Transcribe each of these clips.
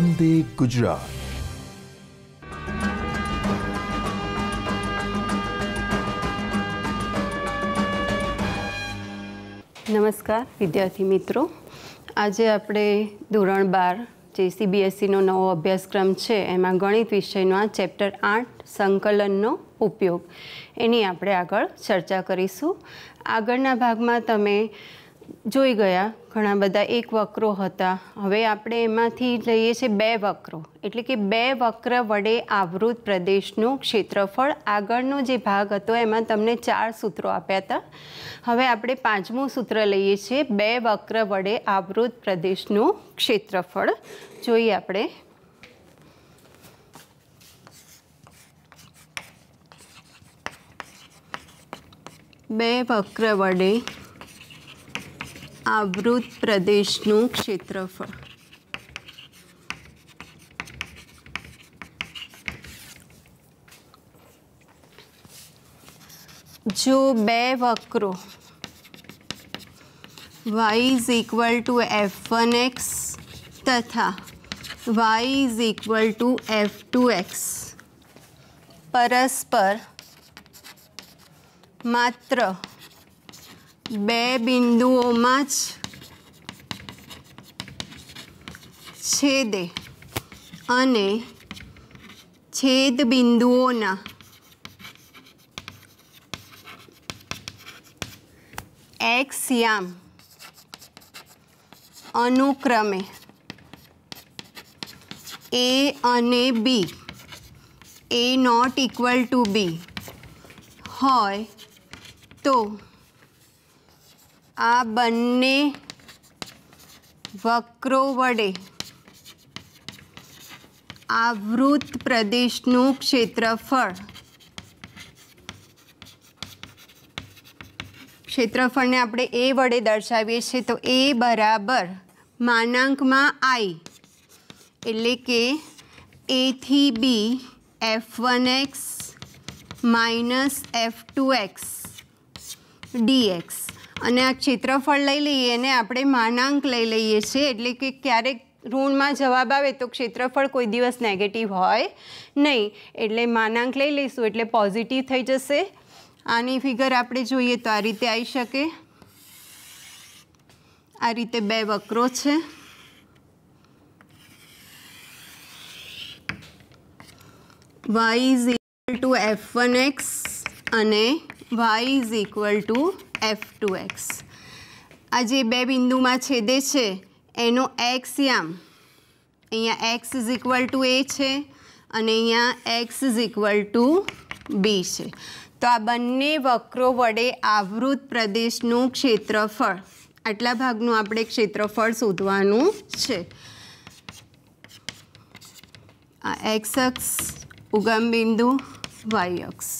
વંદે ગુજરાત નમસ્કાર વિદ્યાર્થી મિત્રો આજે આપણે ધોરણ બાર જે સીબીએસઈનો e નવો અભ્યાસક્રમ છે એમાં ગણિત વિષયનો આ ચેપ્ટર આઠ સંકલનનો ઉપયોગ એની આપણે આગળ ચર્ચા કરીશું આગળના ભાગમાં તમે જોઈ ગયા ઘણા બધા એક વક્રો હતા હવે આપણે એમાંથી લઈએ છીએ બે વક્રો એટલે કે બે વક્ર વડે આવૃત પ્રદેશનું ક્ષેત્રફળ આગળનો જે ભાગ હતો એમાં તમને ચાર સૂત્રો આપ્યા હતા હવે આપણે પાંચમું સૂત્ર લઈએ છીએ બે વક્ર વડે આવૃત પ્રદેશનું ક્ષેત્રફળ જોઈએ આપણે બે વક્ર વડે આવૃત પ્રદેશનું ક્ષેત્રફળ જો બે વક્રો Y is equal to F one X તથા Y is equal to F two X પરસ્પર માત્ર બે બિંદુઓમાં જ છેદે અને છેદ બિંદુઓના એક્સ યામ અનુક્રમે એ અને B A not equal to B હોય તો આ બંને વક્રો વડે આવૃત પ્રદેશનું ક્ષેત્રફળ ક્ષેત્રફળને આપણે એ વડે દર્શાવીએ છીએ તો એ બરાબર માનાંકમાં આઈ એટલે કે એથી B F one X minus F two X DX અને આ ક્ષેત્રફળ લઈ લઈએ અને આપણે માનાંક લઈ લઈએ છીએ એટલે કે ક્યારેક ઋણમાં જવાબ આવે તો ક્ષેત્રફળ કોઈ દિવસ નેગેટિવ હોય નહીં એટલે માનાંક લઈ લઈશું એટલે પોઝિટિવ થઈ જશે આની ફિગર આપણે જોઈએ તો આ રીતે આવી શકે આ રીતે બે વક્રો છે Y is equal to F one X અને Y is equal to F two x આ જે બે બિંદુમાં છેદે છે એનો એક્સ યામ અહીંયા X is equal to A છે અને અહીંયા X is equal to B છે તો આ બંને વક્રો વડે આવૃત પ્રદેશનું ક્ષેત્રફળ આટલા ભાગનું આપણે ક્ષેત્રફળ શોધવાનું છે આ એક્સ અક્ષ ઉગમ બિંદુ વાય અક્ષ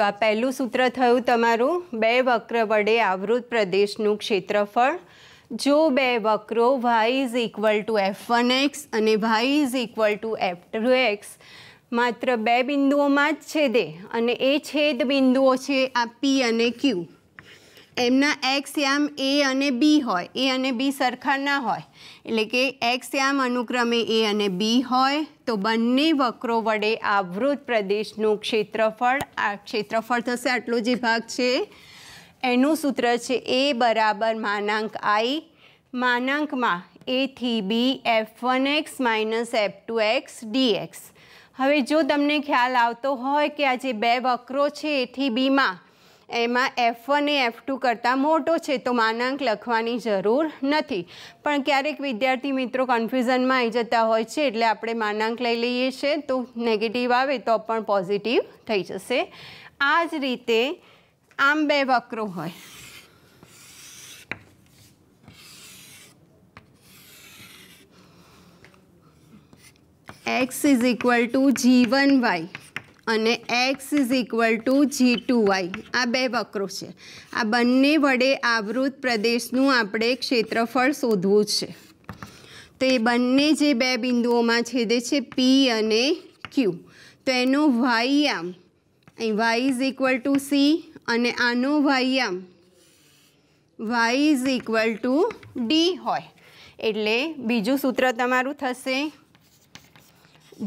તો આ પહેલું સૂત્ર થયું તમારું બે વક્ર વડે આવૃત પ્રદેશનું ક્ષેત્રફળ જો બે વક્રો Y is equal to F one X અને Y is equal to F two X માત્ર બે બિંદુઓમાં જ છેદે અને એ છેદ બિંદુઓ છે આ પી અને ક્યુ એમના એક્સ યામ એ અને બી હોય એ અને બી સરખાના હોય એટલે કે એક્સ યામ અનુક્રમે એ અને બી હોય તો બંને વક્રો વડે આવૃત પ્રદેશનું ક્ષેત્રફળ આ ક્ષેત્રફળ થશે આટલો જે ભાગ છે એનું સૂત્ર છે એ બરાબર માનાંક આઈ માનાંકમાં એથી B F one X minus F two X D X હવે જો તમને ખ્યાલ આવતો હોય કે આ જે બે વક્રો છે એથી બીમાં એમાં એફ વન એ એફ ટુ કરતાં મોટો છે તો માનાંક લખવાની જરૂર નથી પણ ક્યારેક વિદ્યાર્થી મિત્રો કન્ફ્યુઝનમાં આવી જતા હોય છે એટલે આપણે માનાંક લઈ લઈએ છીએ તો નેગેટિવ આવે તો પણ પોઝિટિવ થઈ જશે આ જ રીતે આમ બે વક્રો હોય X is equal to G one Y અને x is equal to G two Y આ બે વક્રો છે આ બંને વડે આવૃત પ્રદેશનું આપણે ક્ષેત્રફળ શોધવું છે તો એ બંને જે બે બિંદુઓમાં છેદે છે પી અને ક્યુ તો એનો વાય આમ અહીં Y is equal to C અને આનો વાય આમ Y is equal to D હોય એટલે બીજું સૂત્ર તમારું થશે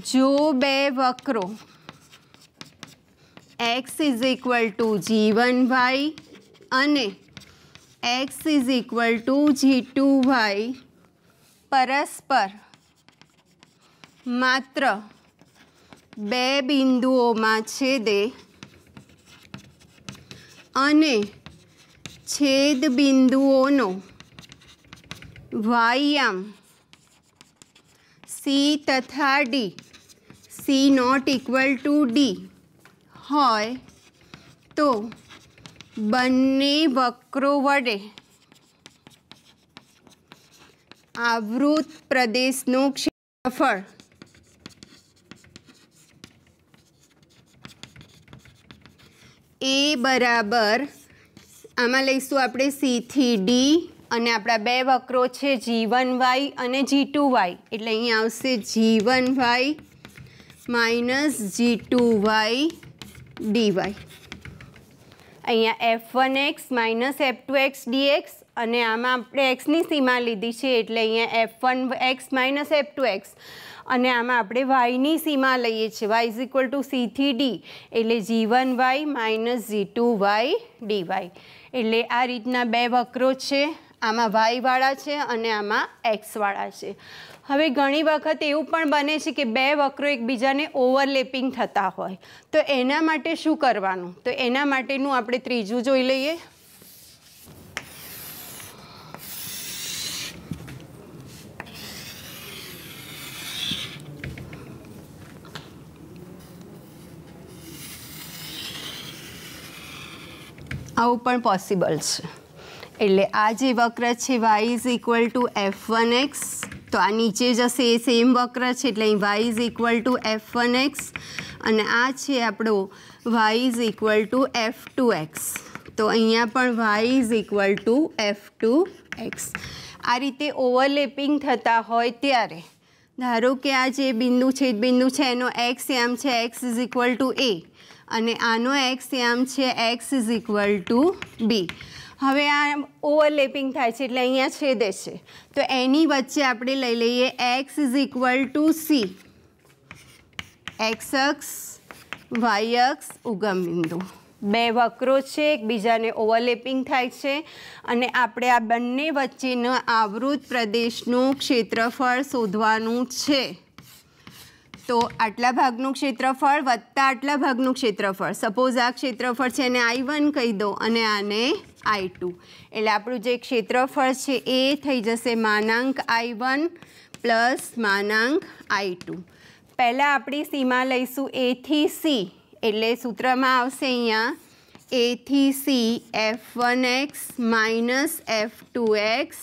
જો બે વક્રો X is equal to G one Y अने X is equal to G two Y परस्पर मत बे बिंदुओं में छेद बिंदुओं वायम सी तथा D C not equal to D હોય તો બંને વક્રો વડે આવૃત પ્રદેશનું ક્ષેત્રફળ એ બરાબર આમાં લઈશું આપણે સીથી ડી અને આપણા બે વક્રો છે જી વન વાય અને જી ટુ વાય એટલે અહીં આવશે G one Y minus G two Y DY અહીંયા F one X minus F two X DX અને આમાં આપણે એક્સની સીમા લીધી છે એટલે અહીંયા F one X minus F two X અને આમાં આપણે વાયની સીમા લઈએ છીએ વાય ઇઝ ઇક્વલ ટુ સીથી ડી એટલે G one Y minus G two Y D Y એટલે આ રીતના બે વક્રો છે આમાં વાયવાળા છે અને આમાં એક્સવાળા છે હવે ઘણી વખત એવું પણ બને છે કે બે વક્રો એકબીજાને ઓવરલેપિંગ થતા હોય તો એના માટે શું કરવાનું તો એના માટેનું આપણે ત્રીજું જોઈ લઈએ આવું પણ પોસિબલ છે એટલે આ જે વક્ર છે Y is equal to F one X તો આ નીચે જશે એ સેમ વક્ર છે એટલે અહીં Y is equal to F one X અને આ છે આપણો Y is equal to F two X તો અહીંયા પણ Y is equal to F two x આ રીતે ઓવરલેપિંગ થતા હોય ત્યારે ધારો કે આ જે બિંદુ છેદ બિંદુ છે એનો એક્સ યામ છે X is equal to A અને આનો એક્સ યામ છે X is equal to B હવે આ ઓવરલેપિંગ થાય છે એટલે અહીંયા છેદે છે તો એની વચ્ચે આપણે લઈ લઈએ X is equal to C X અક્ષ વાય અક્ષ ઉગમ બિંદુ બે વક્રો છે એકબીજાને ઓવરલેપિંગ થાય છે અને આપણે આ બંને વચ્ચેના આવૃત પ્રદેશનું ક્ષેત્રફળ શોધવાનું છે તો આટલા ભાગનું ક્ષેત્રફળ વત્તા આટલા ભાગનું ક્ષેત્રફળ સપોઝ આ ક્ષેત્રફળ છે એને આઈ વન કહી દો અને આને આઈ ટુ એટલે આપણું જે ક્ષેત્રફળ છે એ થઈ જશે માનાંક આઈ વન પ્લસ માનાંક આઈ ટુ પહેલાં આપણી સીમા લઈશું એથી સી એટલે સૂત્રમાં આવશે અહીંયા એથી C F one X minus F two X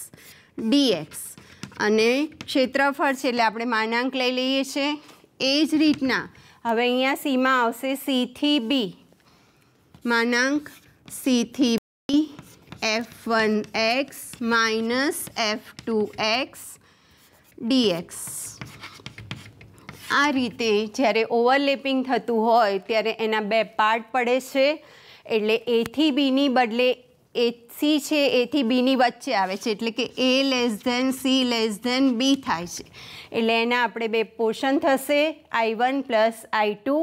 DX અને ક્ષેત્રફળ છે એટલે આપણે માનાંક લઈ લઈએ છીએ એ જ રીતના હવે અહીંયા સીમા આવશે સીથી બી માનાંક સીથી f1x minus f2x dx આ રીતે જ્યારે ઓવરલેપિંગ થતું હોય ત્યારે એના બે પાર્ટ પડે છે એટલે એથી બીની બદલે એ સી છે એથી બીની વચ્ચે આવે છે એટલે કે A less than C less than B થાય છે એટલે એના આપણે બે પોર્શન થશે I one plus I two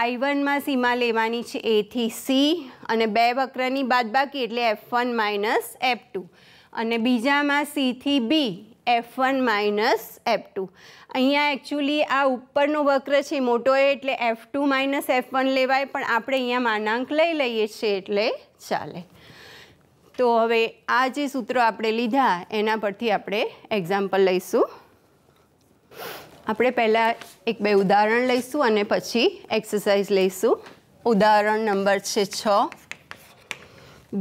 I વનમાં સીમા લેવાની છે એથી સી અને બે વક્રની બાદબાકી એટલે F one minus F two અને બીજામાં સીથી B F one minus F two અહીંયા એકચ્યુઅલી આ ઉપરનો વક્ર છે મોટો એ એટલે F two minus F one લેવાય પણ આપણે અહીંયા માનાંક લઈ લઈએ છીએ એટલે ચાલે તો હવે આ જે સૂત્રો આપણે લીધા એના પરથી આપણે એક્ઝામ્પલ લઈશું આપણે પહેલાં એક બે ઉદાહરણ લઈશું અને પછી એક્સરસાઇઝ લઈશું ઉદાહરણ નંબર છે છ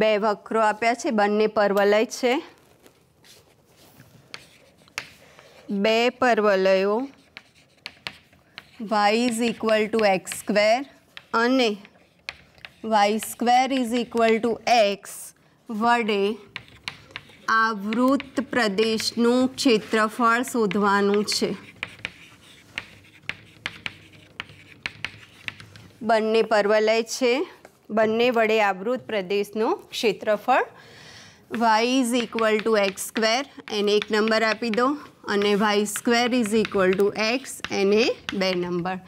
બે વક્રો આપ્યા છે બંને પર્વલય છે બે પર્વલયો Y is equal to x square અને Y square is equal to X વડે આવૃત પ્રદેશનું ક્ષેત્રફળ શોધવાનું છે બંને પર્વલય છે બંને વડે આવૃત પ્રદેશનું ક્ષેત્રફળ Y is equal to x square એને એક નંબર આપી દો અને Y square is equal to X એને બે નંબર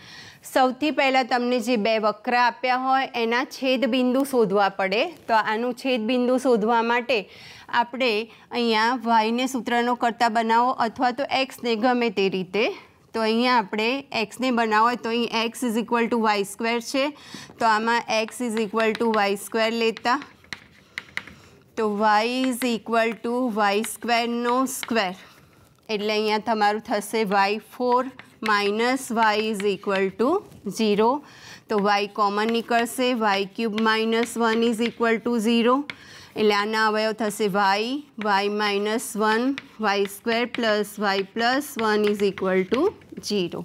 સૌથી પહેલાં તમને જે બે વક્ર આપ્યા હોય એના છેદબિંદુ શોધવા પડે તો આનું છેદબિંદુ શોધવા માટે આપણે અહીંયા વાયને સૂત્રનો કરતા બનાવો અથવા તો એક્સને ગમે તે રીતે તો અહીંયા આપણે એક્સને બનાવો તો અહીં X is equal to Y square છે તો આમાં x is equal to Y square લેતા તો Y is equal to Y સ્ક્વેરનો સ્ક્વેર એટલે અહીંયા તમારું થશે Y four minus Y is equal to zero તો વાય કોમન નીકળશે Y cube minus one is equal to zero એટલે આના અવયવ થશે Y Y minus one Y square plus Y plus one is equal to zero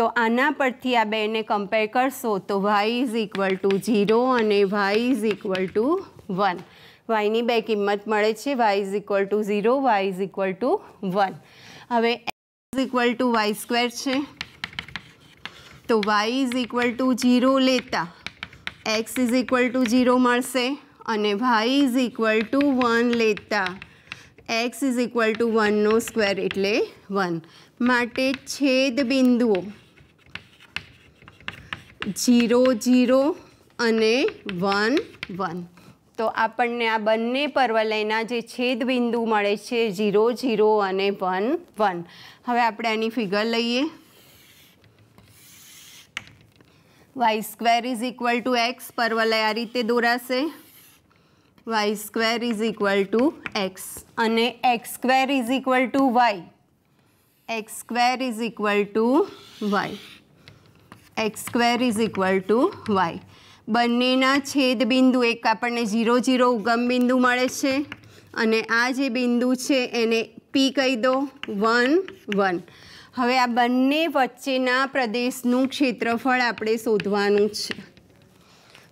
તો આના પરથી આ બેને કમ્પેર કરશો તો Y is equal to zero અને Y is equal to one વાયની બે કિંમત મળે છે Y is equal to zero Y is equal to one હવે is equal to Y square છે તો Y is equal to zero લેતા X is equal to zero મળશે અને Y is equal to one લેતા એક્સ ઇઝ ઇક્વલ ટુ વનનો square એટલે one માટે છેદ બિંદુઓ ઝીરો જીરો અને વન વન તો આપણને આ બંને પર્વલયના જે છેદ બિંદુ મળે છે ઝીરો ઝીરો અને વન વન હવે આપણે એની ફિગર લઈએ Y square is equal to X પર્વલય આ રીતે દોરાશે Y square is equal to X અને x square is equal to Y x square is equal to Y x square is equal to Y બંનેના છેદ બિંદુ એક આપણને ઝીરો ઝીરો ઉગમ બિંદુ મળે છે અને આ જે બિંદુ છે એને પી કહી દો વન વન હવે આ બંને વચ્ચેના પ્રદેશનું ક્ષેત્રફળ આપણે શોધવાનું છે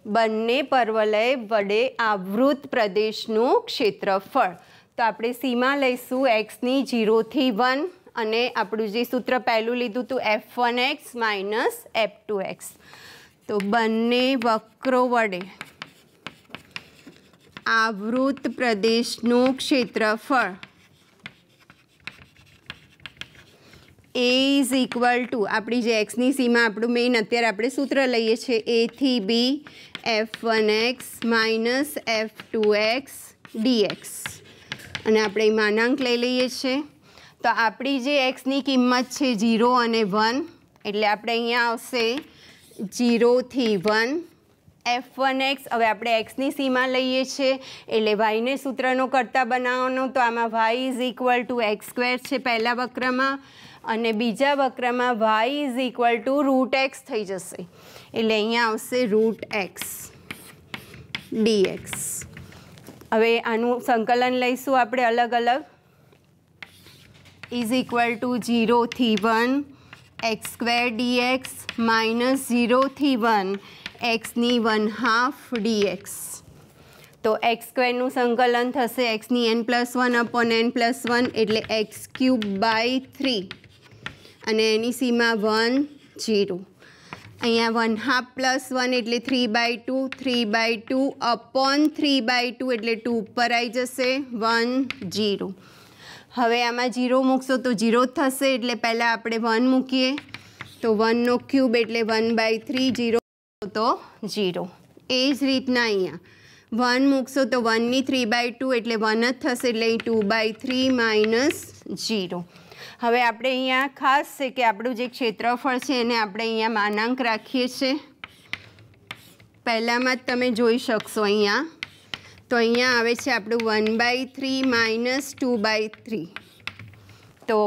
બંને પર્વલય વડે આવૃત પ્રદેશનું ક્ષેત્રફળ તો આપણે સીમા લઈશું એક્સની જીરોથી વન અને આપણું જે સૂત્ર પહેલું લીધું હતું F one X minus F two X તો બંને વક્રો વડે આવૃત પ્રદેશનું ક્ષેત્રફળ એ ઇઝ ઇક્વલ ટુ આપણી જે એક્સની સીમા આપણું મેઇન અત્યારે આપણે સૂત્ર લઈએ છીએ એથી B F one X minus F two X DX અને આપણે માનાંક લઈ લઈએ છીએ તો આપણી જે એક્સની કિંમત છે ઝીરો અને વન એટલે આપણે અહીંયા આવશે ઝીરોથી વન એફ વન એક્સ હવે આપણે એક્સની સીમા લઈએ છીએ એટલે વાયને સૂત્રનો કરતાં બનાવવાનો તો આમાં y is equal to x square છે પહેલા વક્રમાં અને બીજા વક્રમાં y is equal to root x થઈ જશે એટલે અહીંયા આવશે રૂટ એક્સ ડીએક્સ હવે આનું સંકલન લઈશું આપણે અલગ અલગ ઇઝ ઇક્વલ ટુ ઝીરોથી one x square dx minus ઝીરોથી વન એક્સની વન હાફ ડીએક્સ તો એક્સ સ્ક્વેરનું સંકલન થશે એક્સની n plus one upon n plus one એટલે એક્સ ક્યુબ બાય થ્રી અને એની સીમા વન જીરો અહીંયા વન હાફ પ્લસ વન એટલે three by two three by two upon three by two એટલે ટુ ઉપર આવી જશે વન જીરો હવે આમાં જીરો મૂકશો તો જીરો થશે એટલે પહેલાં આપણે વન મૂકીએ તો વનનો ક્યુબ એટલે વન બાય થ્રી જીરો તો જીરો એ જ રીતના અહીંયા વન મૂકશો તો વનની થ્રી બાય ટુ એટલે વન જ થશે એટલે અહીં two by three minus zero હવે આપણે અહીંયા ખાસ છે કે આપણું જે ક્ષેત્રફળ છે એને આપણે અહીંયા માનાંક રાખીએ છીએ પહેલાંમાં જ તમે જોઈ શકશો અહીંયા તો અહીંયા આવે છે આપણું one by three minus two by three તો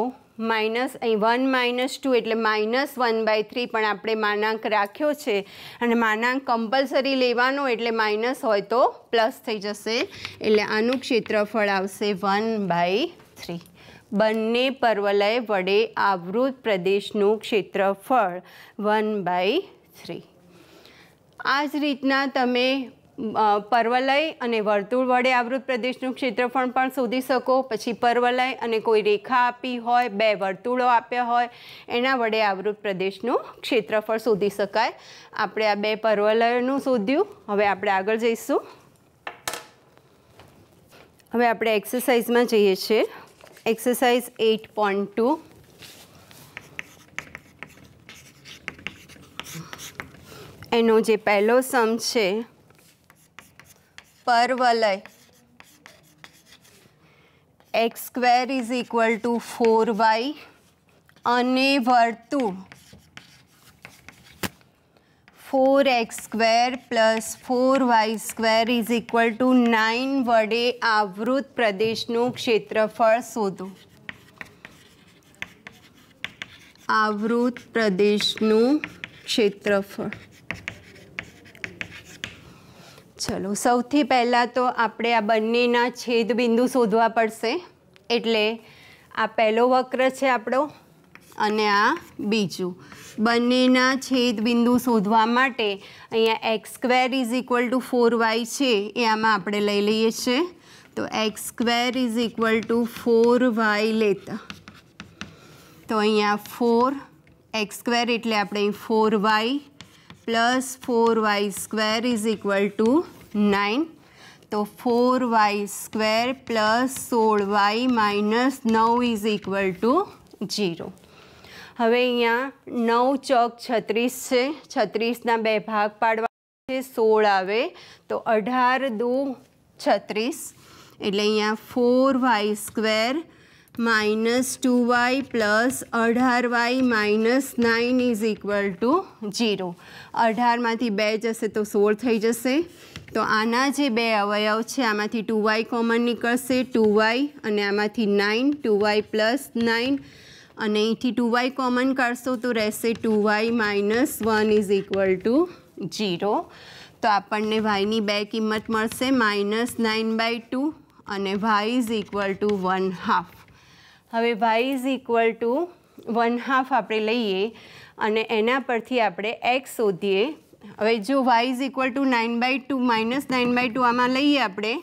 માઇનસ અહીં વન માઇનસ ટુ એટલે માઇનસ વન બાય થ્રી પણ આપણે માનાંક રાખ્યો છે અને માનાંક કમ્પલસરી લેવાનો એટલે માઇનસ હોય તો પ્લસ થઈ જશે એટલે આનું ક્ષેત્રફળ આવશે વન બાય બંને પર્વલય વડે આવૃત પ્રદેશનું ક્ષેત્રફળ વન બાય થ્રી આ જ રીતના તમે પર્વલય અને વર્તુળ વડે આવૃત પ્રદેશનું ક્ષેત્રફળ પણ શોધી શકો પછી પર્વલય અને કોઈ રેખા આપી હોય બે વર્તુળો આપ્યા હોય એના વડે આવૃત પ્રદેશનું ક્ષેત્રફળ શોધી શકાય આપણે આ બે પર્વલયનું શોધ્યું હવે આપણે આગળ જઈશું હવે આપણે એક્સરસાઇઝમાં જઈએ છીએ exercise 8.2. એનો જે પહેલો સમ છે પરવલય x square is equal to four y અને વર્તુળ four x square plus four y square is equal to nine વડે આવૃત પ્રદેશનું ક્ષેત્રફળ શોધો આવૃત પ્રદેશનું ક્ષેત્રફળ ચલો સૌથી પહેલાં તો આપણે આ બંનેના છેદબિંદુ શોધવા પડશે એટલે આ પહેલો વક્ર છે આપણો અને આ બીજું બંનેના છેદબિંદુ શોધવા માટે અહીંયા x square is equal to four y છે એ આમાં આપણે લઈ લઈએ છીએ તો x square is equal to four y લેતા તો અહીંયા ફોર એક્સ સ્ક્વેર એટલે આપણે અહીં four y plus four y square is equal to nine તો ફોર વાય સ્ક્વેર પ્લસ સોળ વાય માઇનસ નવ ઇઝ ઇક્વલ ટુ ઝીરો હવે અહીંયા નવ ચોક છત્રીસ છે છત્રીસના બે ભાગ પાડવા છે સોળ આવે તો અઢાર દો છત્રીસ એટલે અહીંયા four y square minus two y plus અઢાર y minus nine is equal to zero અઢારમાંથી બે જશે તો સોળ થઈ જશે તો આના જે બે અવયવ છે આમાંથી ટુ વાય કોમન નીકળશે ટુ વાય અને આમાંથી nine two y plus nine અને અહીંથી ટુ વાય કોમન કાઢશો તો રહેશે two y minus one is equal to zero તો આપણને વાયની બે કિંમત મળશે માઇનસ નાઇન બાય ટુ અને Y is equal to one half હવે y is equal to one half આપણે લઈએ અને એના પરથી આપણે એક્સ શોધીએ હવે જો y is equal to nine by two minus nine by two આમાં લઈએ આપણે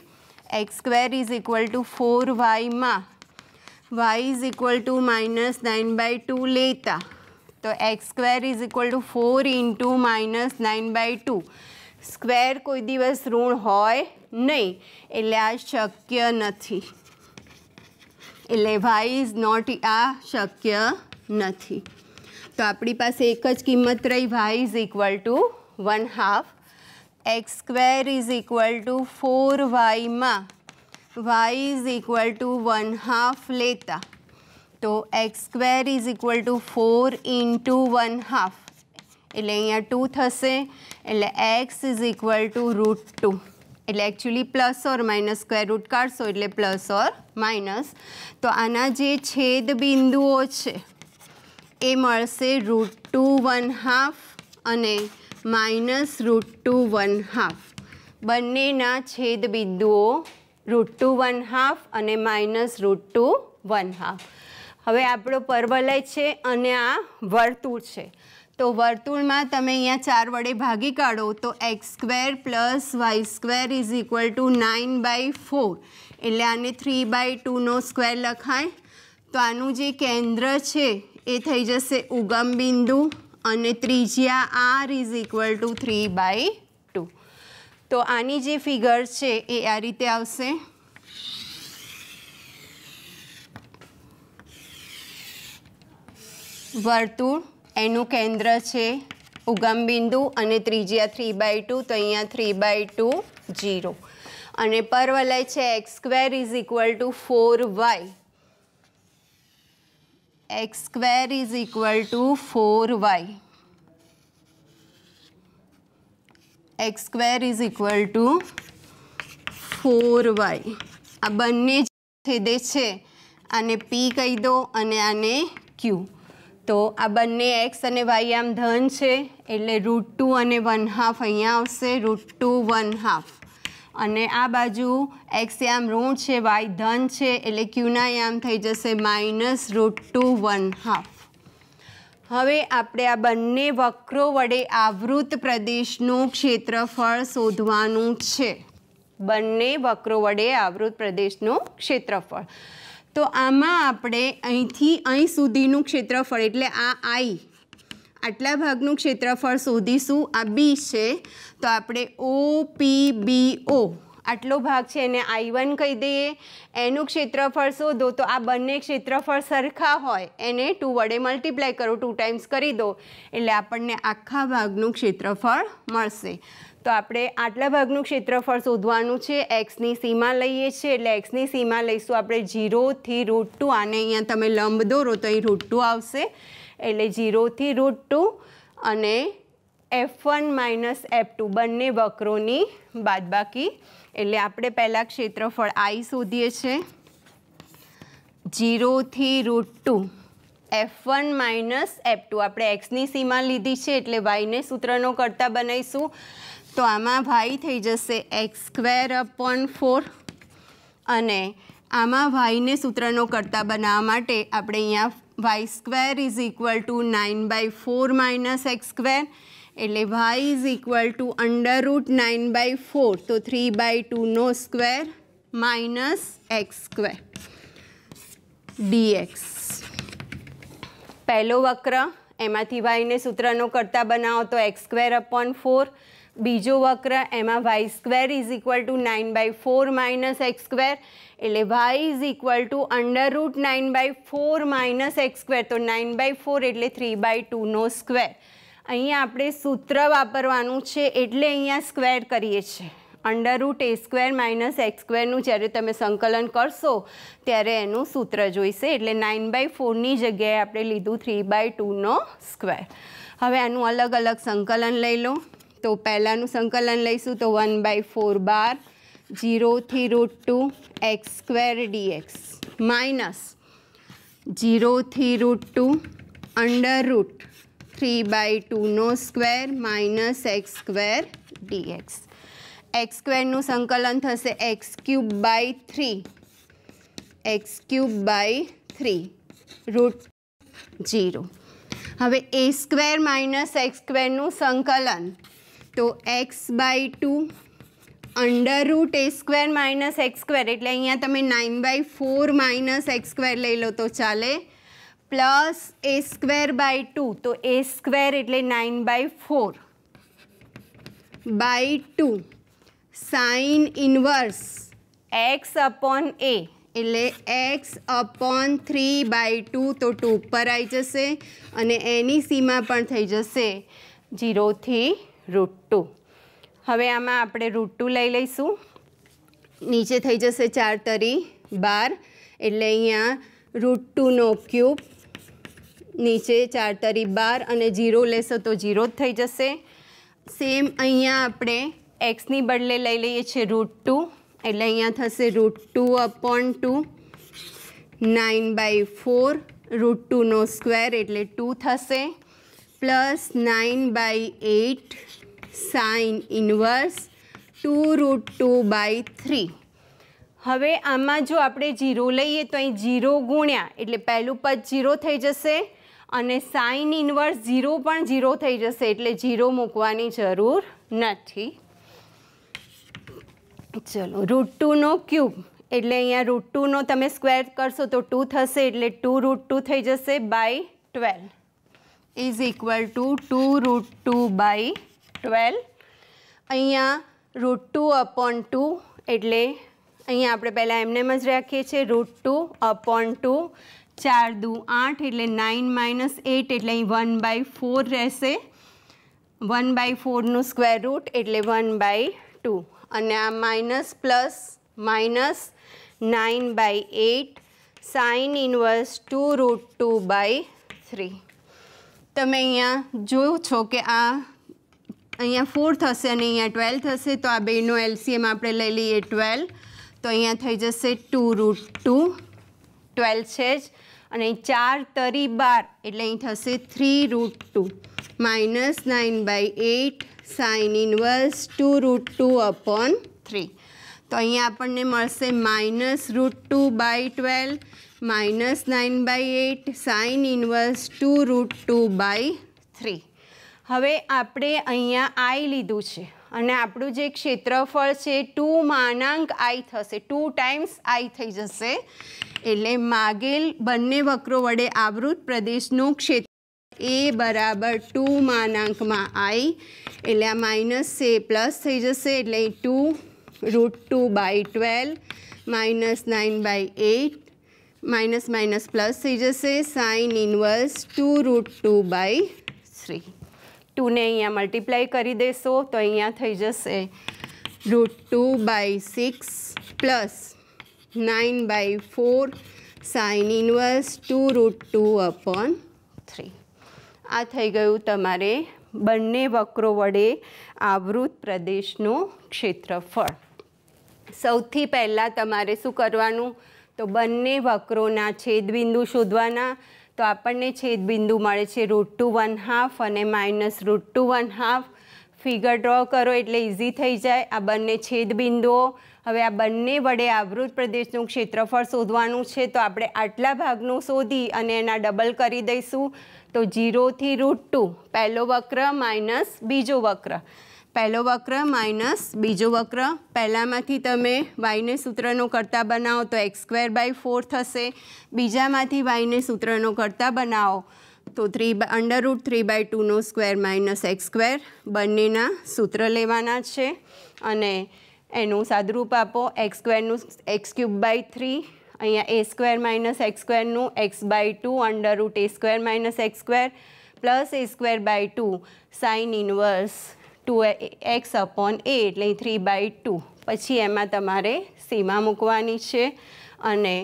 x square is equal to four વાયમાં y is equal to minus nine by two લેતા તો x square is equal to four into minus nine by two square કોઈ દિવસ ઋણ હોય નહીં એટલે આ શક્ય નથી એટલે વાય ઇઝ નોટ આ શક્ય નથી તો આપણી પાસે એક જ કિંમત રહી y is equal to one half x square is equal to four વાયમાં y is equal to 1 half લેતા તો x square is equal to four into one half એટલે અહીંયા ટુ થશે એટલે x is equal to root two એટલે actually plus or minus square root કાઢશો એટલે પ્લસ ઓર માઇનસ તો આના જે છેદ બિંદુઓ છે એ મળશે રૂટ ટુ વન હાફ અને minus root two one half બંનેના છેદ બિંદુઓ રૂટ ટુ વન હાફ અને minus root two one half હવે આપણો પરવલય છે અને આ વર્તુળ છે તો વર્તુળમાં તમે અહીંયા ચાર વડે ભાગી કાઢો તો x square plus y square is equal to nine by four એટલે આને થ્રી બાય ટુનો સ્ક્વેર લખાય તો આનું જે કેન્દ્ર છે એ થઈ જશે ઉગમ બિંદુ અને ત્રિજ્યા r is equal to three by તો આની જે ફિગર છે એ આ રીતે આવશે વર્તુળ એનું કેન્દ્ર છે ઉગમ બિંદુ અને ત્રિજ્યા થ્રી બાય ટુ તો અહીંયા થ્રી બાય ટુ જીરો અને પરવલય છે x square is equal to four y x square is equal to four y x square is equal to four y આ બંને છેદે છે આને પી કહી દો અને આને ક્યુ તો આ બંને એક્સ અને વાય આમ ધન છે એટલે રૂટ ટુ અને વન હાફ અહીંયા આવશે રૂટ ટુ વન હાફ અને આ બાજુ એક્સ આમ ઋણ છે વાય ધન છે એટલે ક્યુના આમ થઈ જશે minus root two one half હવે આપણે આ બંને વક્રો વડે આવૃત પ્રદેશનું ક્ષેત્રફળ શોધવાનું છે બંને વક્રો વડે આવૃત પ્રદેશનું ક્ષેત્રફળ તો આમાં આપણે અહીંથી અહીં સુધીનું ક્ષેત્રફળ એટલે આ આઈ આટલા ભાગનું ક્ષેત્રફળ શોધીશું આ બી છે તો આપણે ઓ પી બી ઓ આટલો ભાગ છે એને આઈ વન કહી દઈએ એનું ક્ષેત્રફળ શોધો તો આ બંને ક્ષેત્રફળ સરખા હોય એને ટુ વડે મલ્ટીપ્લાય કરો ટુ ટાઈમ્સ કરી દો એટલે આપણને આખા ભાગનું ક્ષેત્રફળ મળશે તો આપણે આટલા ભાગનું ક્ષેત્રફળ શોધવાનું છે એક્સની સીમા લઈએ છીએ એટલે એક્સની સીમા લઈશું આપણે જીરોથી રૂટ ટુ આને અહીંયા તમે લંબ દોરો તો અહીં રૂટ ટુ આવશે એટલે જીરોથી રૂટ ટુ અને f one minus F two બંને વક્રોની બાદબાકી એટલે આપણે પહેલાં ક્ષેત્રફળ આઈ શોધીએ છીએ જીરોથી root two F one minus F two આપણે એક્સની સીમા લીધી છે એટલે વાયને સૂત્રનો કરતા બનાવીશું તો આમાં વાય થઈ જશે એક્સ સ્ક્વેર અપોન ફોર અને આમાં વાયને સૂત્રનો કરતા બનાવવા માટે આપણે અહીંયા y square is equal to nine by four minus x square એટલે y is equal to under root nine by four તો થ્રી બાય ટુનો square minus x square dx પહેલો વક્ર એમાંથી વાયને સૂત્રનો કરતા બનાવો તો એક્સ સ્ક્વેર અપોન ફોર બીજો વક્ર એમાં y square is equal to nine by four minus x square એટલે y is equal to under root nine by four minus x square તો નાઇન બાય ફોર એટલે થ્રી બાય ટુનો square અહીંયા આપણે સૂત્ર વાપરવાનું છે એટલે અહીંયા સ્ક્વેર કરીએ છીએ under root a square minus x સ્ક્વેરનું જ્યારે તમે સંકલન કરશો ત્યારે એનું સૂત્ર જોઈશે એટલે નાઇન બાય ફોરની જગ્યાએ આપણે લીધું થ્રી બાય ટુનો સ્ક્વેર હવે આનું અલગ અલગ સંકલન લઈ લો તો પહેલાંનું સંકલન લઈશું તો વન બાય ફોર બાર જીરોથી root two x square dx minus જીરોથી root two under root three by ટુનો square minus x square dx x સ્ક્વેરનું સંકલન થશે x cube by three x cube by three root zero હવે a square minus x સ્ક્વેરનું સંકલન તો x by two under root a square minus x square એટલે અહીંયા તમે nine by four minus x square લઈ લો તો ચાલે plus a square by two તો એ સ્ક્વેર એટલે nine by four by two sine inverse x upon a એટલે x upon three by two તો ટુ ઉપર આવી જશે અને એની સીમા પણ થઈ જશે જીરોથી રૂટ ટુ હવે આમાં આપણે રૂટ ટુ લઈ લઈશું નીચે થઈ જશે ચાર તરી બાર એટલે અહીંયા રૂટ ટુનો ક્યુબ નીચે ચાર તરી બાર અને જીરો લેશો તો જીરો જ થઈ જશે સેમ અહીંયા આપણે એક્સની બદલે લઈ લઈએ છીએ રૂટ ટુ એટલે અહીંયા થશે root two upon two nine by four root ટુનો સ્ક્વેર એટલે ટુ થશે plus nine by eight sine inverse two root two by three હવે આમાં જો આપણે જીરો લઈએ તો અહીં જીરો ગુણ્યા એટલે પહેલું પદ જીરો થઈ જશે અને સાઇન ઇન્વર્સ ઝીરો પણ ઝીરો થઈ જશે એટલે ઝીરો મૂકવાની જરૂર નથી ચલો રૂટ ટુનો ક્યુબ એટલે અહીંયા રૂટ ટુનો તમે સ્ક્વેર કરશો તો ટુ થશે એટલે ટુ રૂટ ટુ થઈ જશે by twelve is equal to two root two by twelve અહીંયા રૂટ ટુ અપોન ટુ એટલે અહીંયા આપણે પહેલાં એમને જ રાખીએ છીએ રૂટ ટુ અપોન ટુ ચાર દુ આઠ એટલે નાઇન માઇનસ એટ એટલે અહીં વન બાય ફોર રહેશે વન બાય ફોરનું સ્ક્વેર રૂટ એટલે વન બાય ટુ અને આ minus plus minus nine by eight sine inverse two root two by three તમે અહીંયા જોયો છો કે આ અહીંયા ફોર થશે અને અહીંયા ટ્વેલ્વ થશે તો આ બેનું એલસીએમ આપણે લઈ લઈએ ટ્વેલ્વ તો અહીંયા થઈ જશે ટુ રૂટ ટુ ટ્વેલ્વ છે જ અને ચાર તરી બાર એટલે અહીં થશે three root two minus nine by eight sine inverse two root two upon three તો અહીંયા આપણને મળશે minus root two by twelve minus nine by eight sine inverse two root two by three હવે આપણે અહીંયા આઈ લીધું છે અને આપણું જે ક્ષેત્રફળ છે ટુ માનાંક આઈ થશે ટુ ટાઈમ્સ આઈ થઈ જશે એટલે માગેલ બંને વક્રો વડે આવૃત પ્રદેશનું ક્ષેત્ર એ બરાબર ટુ માનાંકમાં આઈ એટલે આ માઇનસ છે પ્લસ થઈ જશે એટલે two root two by twelve minus nine by eight minus minus plus થઈ જશે sine inverse two root two by three ટુને અહીંયા મલ્ટીપ્લાય કરી દેશો તો અહીંયા થઈ જશે root two by six plus 9 by 4 sin inverse 2 root 2 upon 3 આ થઈ ગયું તમારે બંને વક્રો વડે આવૃત પ્રદેશનું ક્ષેત્રફળ સૌથી પહેલાં તમારે શું કરવાનું તો બંને વક્રોના છેદબિંદુ શોધવાના તો આપણને છેદબિંદુ મળે છે રૂટ ટુ વન હાફ અને minus root two one half figure draw કરો એટલે ઇઝી થઈ જાય આ બંને છેદબિંદુઓ હવે આ બંને વડે આવૃત પ્રદેશનું ક્ષેત્રફળ શોધવાનું છે તો આપણે આટલા ભાગનું શોધી અને એના ડબલ કરી દઈશું તો જીરોથી રૂટ ટુ પહેલો વક્ર માઇનસ બીજો વક્ર પહેલો વક્ર માઇનસ બીજો વક્ર પહેલામાંથી તમે વાયને સૂત્રનો કરતા બનાવો તો એક્સ સ્ક્વેર બાય ફોર થશે બીજામાંથી વાયને સૂત્રનો કરતા બનાવો તો three by under root three by ટુનો સ્ક્વેર માઇનસ એક્સ સ્ક્વેર બંનેના સૂત્ર લેવાના છે અને એનું સાદરૂપ આપો એક્સ સ્ક્વેરનું એક્સ ક્યુબ બાય થ્રી અહીંયા એ સ્ક્વેર માઇનસ એક્સ સ્ક્વેરનું x by two under root a square minus x square plus a square by two sine inverse two x upon a એટલે થ્રી બાય ટુ પછી એમાં તમારે સીમા મૂકવાની છે અને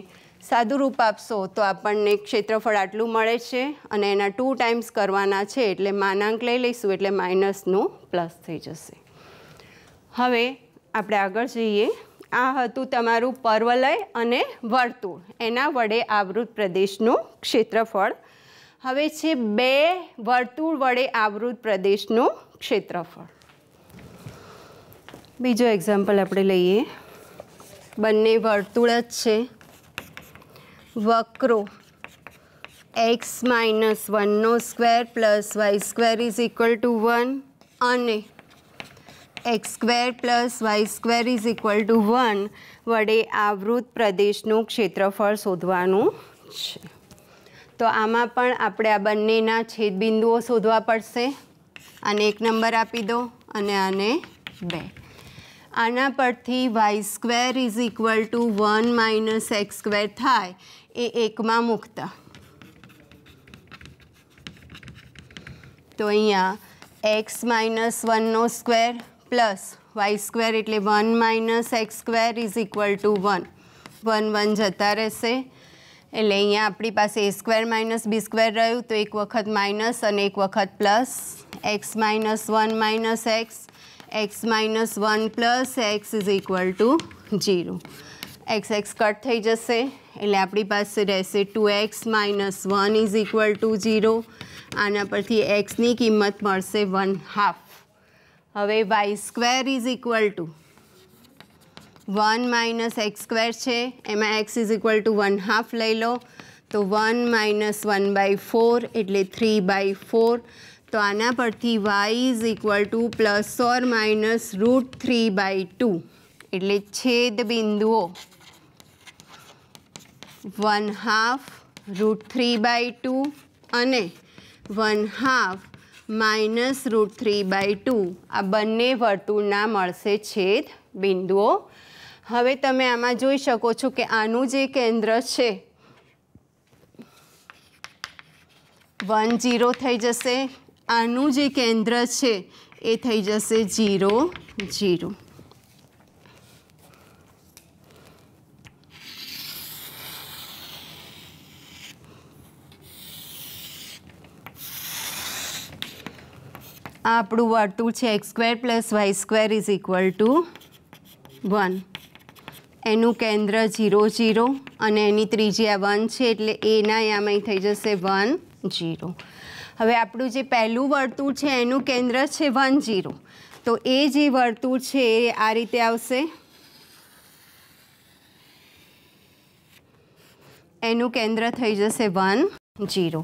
સાદું રૂપ આપશો તો આપણને ક્ષેત્રફળ આટલું મળે છે અને એના ટુ ટાઈમ્સ કરવાના છે એટલે માનાંક લઈ લઈશું એટલે માઇનસનું પ્લસ થઈ જશે હવે આપણે આગળ જઈએ આ હતું તમારું પર્વલય અને વર્તુળ એના વડે આવૃત પ્રદેશનું ક્ષેત્રફળ હવે છે બે વર્તુળ વડે આવૃત પ્રદેશનું ક્ષેત્રફળ બીજો એક્ઝામ્પલ આપણે લઈએ બંને વર્તુળ જ છે વક્રો એક્સ માઇનસ વનનો square plus y square is equal to one અને x square plus y square is equal to one વડે આવૃત પ્રદેશનું ક્ષેત્રફળ શોધવાનું છે તો આમાં પણ આપણે આ બંનેના છેદબિંદુઓ શોધવા પડશે આને એક નંબર આપી દો અને આને બે આના પરથી y square is equal to one minus x square થાય એ એકમાં મૂકતા તો અહીંયા એક્સ માઇનસ વનનો સ્ક્વેર પ્લસ વાય સ્ક્વેર એટલે one minus x square is equal to one one one જતા રહેશે એટલે અહીંયા આપણી પાસે a square minus b square રહ્યું તો એક વખત માઇનસ અને એક વખત પ્લસ x minus one minus x x minus one plus x is equal to zero x x cut થઈ જશે એટલે આપણી પાસે રહેશે two x minus one is equal to zero આના પરથી એક્સની કિંમત મળશે વન હાફ હવે y square is equal to one minus x square છે એમાં x is equal to one half લઈ લો તો one minus one by four એટલે થ્રી બાય ફોર તો આના પરથી y is equal to plus or minus root three by two એટલે છેદ બિંદુઓ one half root three by two અને one half minus root three by two આ બંને વર્તુળના મળશે છેદ બિંદુઓ હવે તમે આમાં જોઈ શકો છો કે આનું જે કેન્દ્ર છે વન જીરો થઈ જશે આનું જે કેન્દ્ર છે એ થઈ જશે જીરો જીરો આ આપણું વર્તુળ છે x square plus y square is equal to one એનું કેન્દ્ર ઝીરો ઝીરો અને એની ત્રિજ્યા વન છે એટલે એના યામય થઈ જશે વન ઝીરો હવે આપણું જે પહેલું વર્તુળ છે એનું કેન્દ્ર છે વન ઝીરો તો એ જે વર્તુળ છે એ આ રીતે આવશે એનું કેન્દ્ર થઈ જશે વન જીરો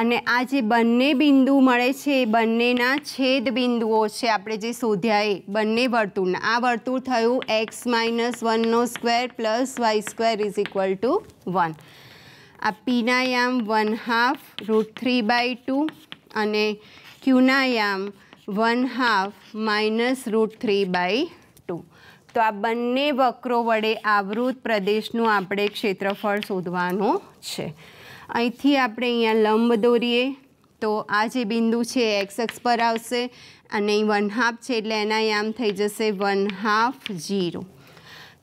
અને આ જે બંને બિંદુ મળે છે એ બંનેના છેદ બિંદુઓ છે આપણે જે શોધ્યા એ બંને વર્તુળના આ વર્તુળ થયું એક્સ માઇનસ વનનો square plus y square is equal to one આ પીના યામ one half root three by two અને ક્યુના યામ one half minus root three by two તો આ બંને વક્રો વડે આવૃત પ્રદેશનું આપણે ક્ષેત્રફળ શોધવાનું છે અહીંથી આપણે અહીંયા લંબ દોરીએ તો આ જે બિંદુ છે એક્સ એક્સ પર આવશે અને અહીં વન હાફ છે એટલે એના આમ થઈ જશે વન હાફ જીરો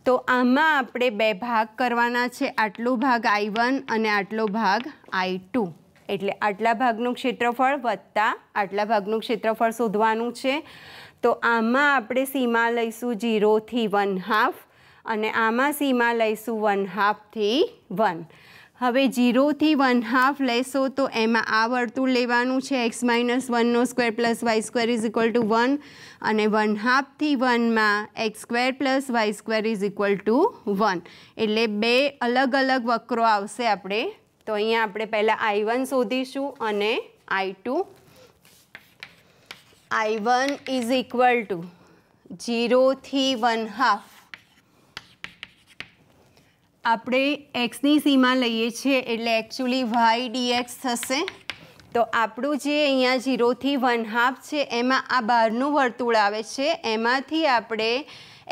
તો આમાં આપણે બે ભાગ કરવાના છે આટલો ભાગ આઈ વન અને આટલો ભાગ આઈ ટુ એટલે આટલા ભાગનું ક્ષેત્રફળ વધતા આટલા ભાગનું ક્ષેત્રફળ શોધવાનું છે તો આમાં આપણે સીમા લઈશું જીરોથી વન હાફ અને આમાં સીમા લઈશું વન હાફથી વન હવે જીરોથી વન હાફ લેશો તો એમાં આ વર્તુળ લેવાનું છે એક્સ માઇનસ વનનો square plus y square is equal to one અને વન હાફથી વનમાં x square plus y square is equal to one એટલે બે અલગ અલગ વક્રો આવશે આપણે તો અહીંયા આપણે પહેલાં આઈ વન શોધીશું અને I two I one is equal to જીરોથી વન હાફ આપણે એક્સની સીમા લઈએ છીએ એટલે એકચ્યુઅલી વાય ડીએક્સ થશે તો આપણું જે અહીંયા ઝીરોથી વન હાફ છે એમાં આ બહારનું વર્તુળ આવે છે એમાંથી આપણે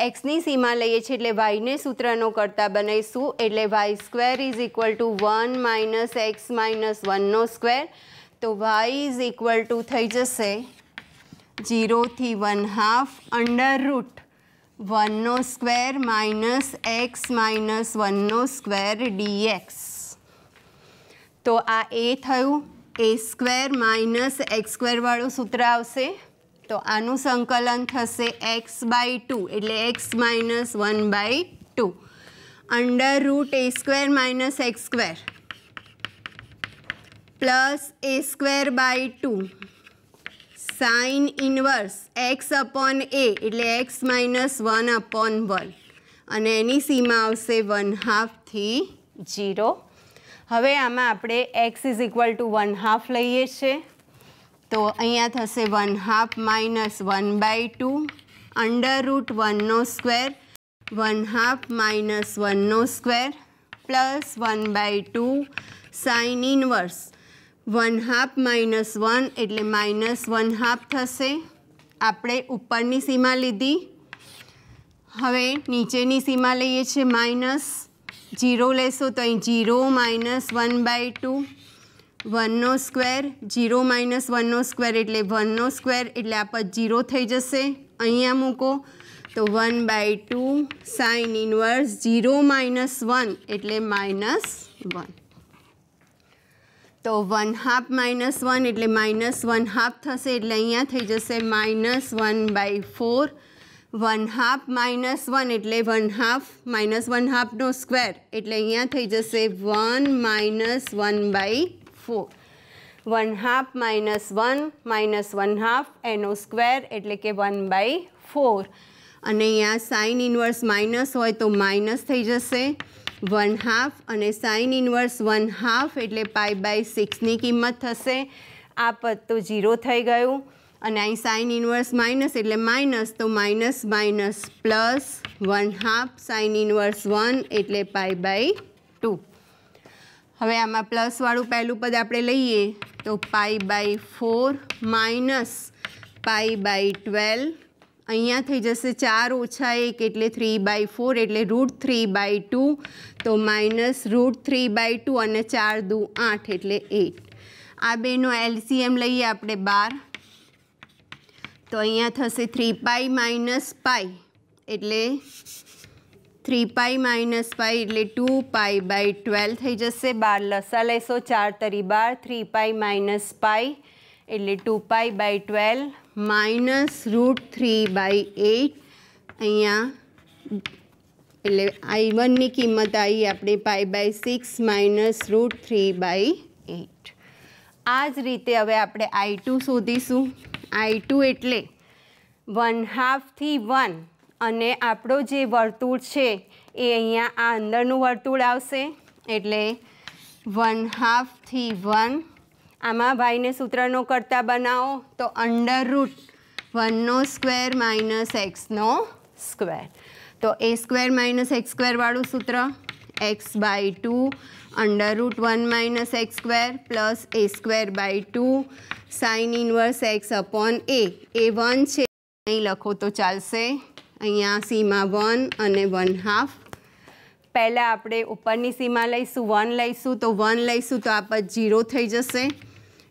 એક્સની સીમા લઈએ છીએ એટલે વાયને સૂત્રનો કરતા બનાવીશું એટલે y square is equal to one minus x minus વનનો સ્ક્વેર તો વાય ઇઝ ઇક્વલ ટુ થઈ જશે ઝીરોથી વન હાફ અંડર રૂટ વનનો સ્ક્વેર માઇનસ એક્સ માઇનસ વનનો સ્ક્વેર ડીએક્સ તો આ એ થયું એ સ્ક્વેર માઇનસ એક્સ સ્ક્વેરવાળું સૂત્ર આવશે તો આનું સંકલન થશે એક્સ બાય ટુ એટલે x minus one by two under root a square minus x square plus a square by two sine inverse x upon a એટલે x minus one upon one અને એની સીમા આવશે વન હાફથી જીરો હવે આમાં આપણે x is equal to one half લઈએ છીએ તો અહીંયા થશે one half minus one by two under root વનનો સ્ક્વેર વન હાફ માઇનસ વનનો square plus one by two sine inverse one half minus one એટલે માઇનસ વન હાફ થશે આપણે ઉપરની સીમા લીધી હવે નીચેની સીમા લઈએ છીએ માઇનસ જીરો લેશો તો અહીં zero minus one by two વનનો સ્ક્વેર જીરો માઇનસ વનનો સ્ક્વેર એટલે વનનો સ્ક્વેર એટલે આ પદ જીરો થઈ જશે અહીંયા મૂકો તો one by two sine inverse zero minus one એટલે માઇનસ વન તો 1/2 - 1 એટલે -1/2 થશે એટલે અહીંયા થઈ જશે -1/4 1/2 - 1 એટલે 1/2 - 1/2 નો સ્ક્વેર એટલે અહીંયા થઈ જશે 1 - 1/4 1/2 - 1 - 1/2 નો સ્ક્વેર એટલે કે 1/4 અને અહીંયા સાઈન ઇનવર્સ માઈનસ હોય તો માઈનસ થઈ જશે વન હાફ અને સાઇન ઇન્વર્સ વન હાફ એટલે પાઈ બાય સિક્સની કિંમત થશે આ પદ તો ઝીરો થઈ ગયું અને અહીં સાઇન ઇન્વર્સ માઇનસ એટલે માઇનસ તો minus minus plus one half sine inverse one એટલે પાઈ બાય ટુ હવે આમાં પ્લસવાળું પહેલું પદ આપણે લઈએ તો pi by four minus pi by twelve અહીંયા થઈ જશે ચાર ઓછા એક એટલે થ્રી બાય ફોર એટલે રૂટ થ્રી બાય ટુ તો minus root three by two અને ચાર દુ આઠ એટલે એટ આ બેનો એલસીએમ લઈએ આપણે બાર તો અહીંયા થશે થ્રી પાઈ માઇનસ પાઈ એટલે થ્રી પાઈ માઇનસ પાઈ એટલે ટુ પાઈ બાય ટ્વેલ્વ થઈ જશે બાર લસા લેશો ચાર તરી બાર થ્રી પાઈ માઇનસ પાઈ એટલે two pi by twelve minus root three by eight અહીંયા એટલે આઈ વનની કિંમત આવી આપણે pi by six minus root three by eight આ જ રીતે હવે આપણે આઈ ટુ શોધીશું આઈ ટુ એટલે વન હાફથી વન અને આપણો જે વર્તુળ છે એ અહીંયા આ અંદરનું વર્તુળ આવશે એટલે વન હાફથી વન આમાં ભાઈને સૂત્રનો કરતા બનાવો તો અંડર રૂટ વનનો સ્ક્વેર માઇનસ એક્સનો સ્ક્વેર તો એ સ્ક્વેર માઇનસ એક્સ સ્ક્વેરવાળું સૂત્ર x by two under root one minus x square plus a square by two sine inverse x upon a a one છે અહીં લખો તો ચાલશે અહીંયા સીમા વન અને વન હાફ પહેલાં આપણે ઉપરની સીમા લઈશું વન લઈશું તો વન લઈશું તો આ પર જીરો થઈ જશે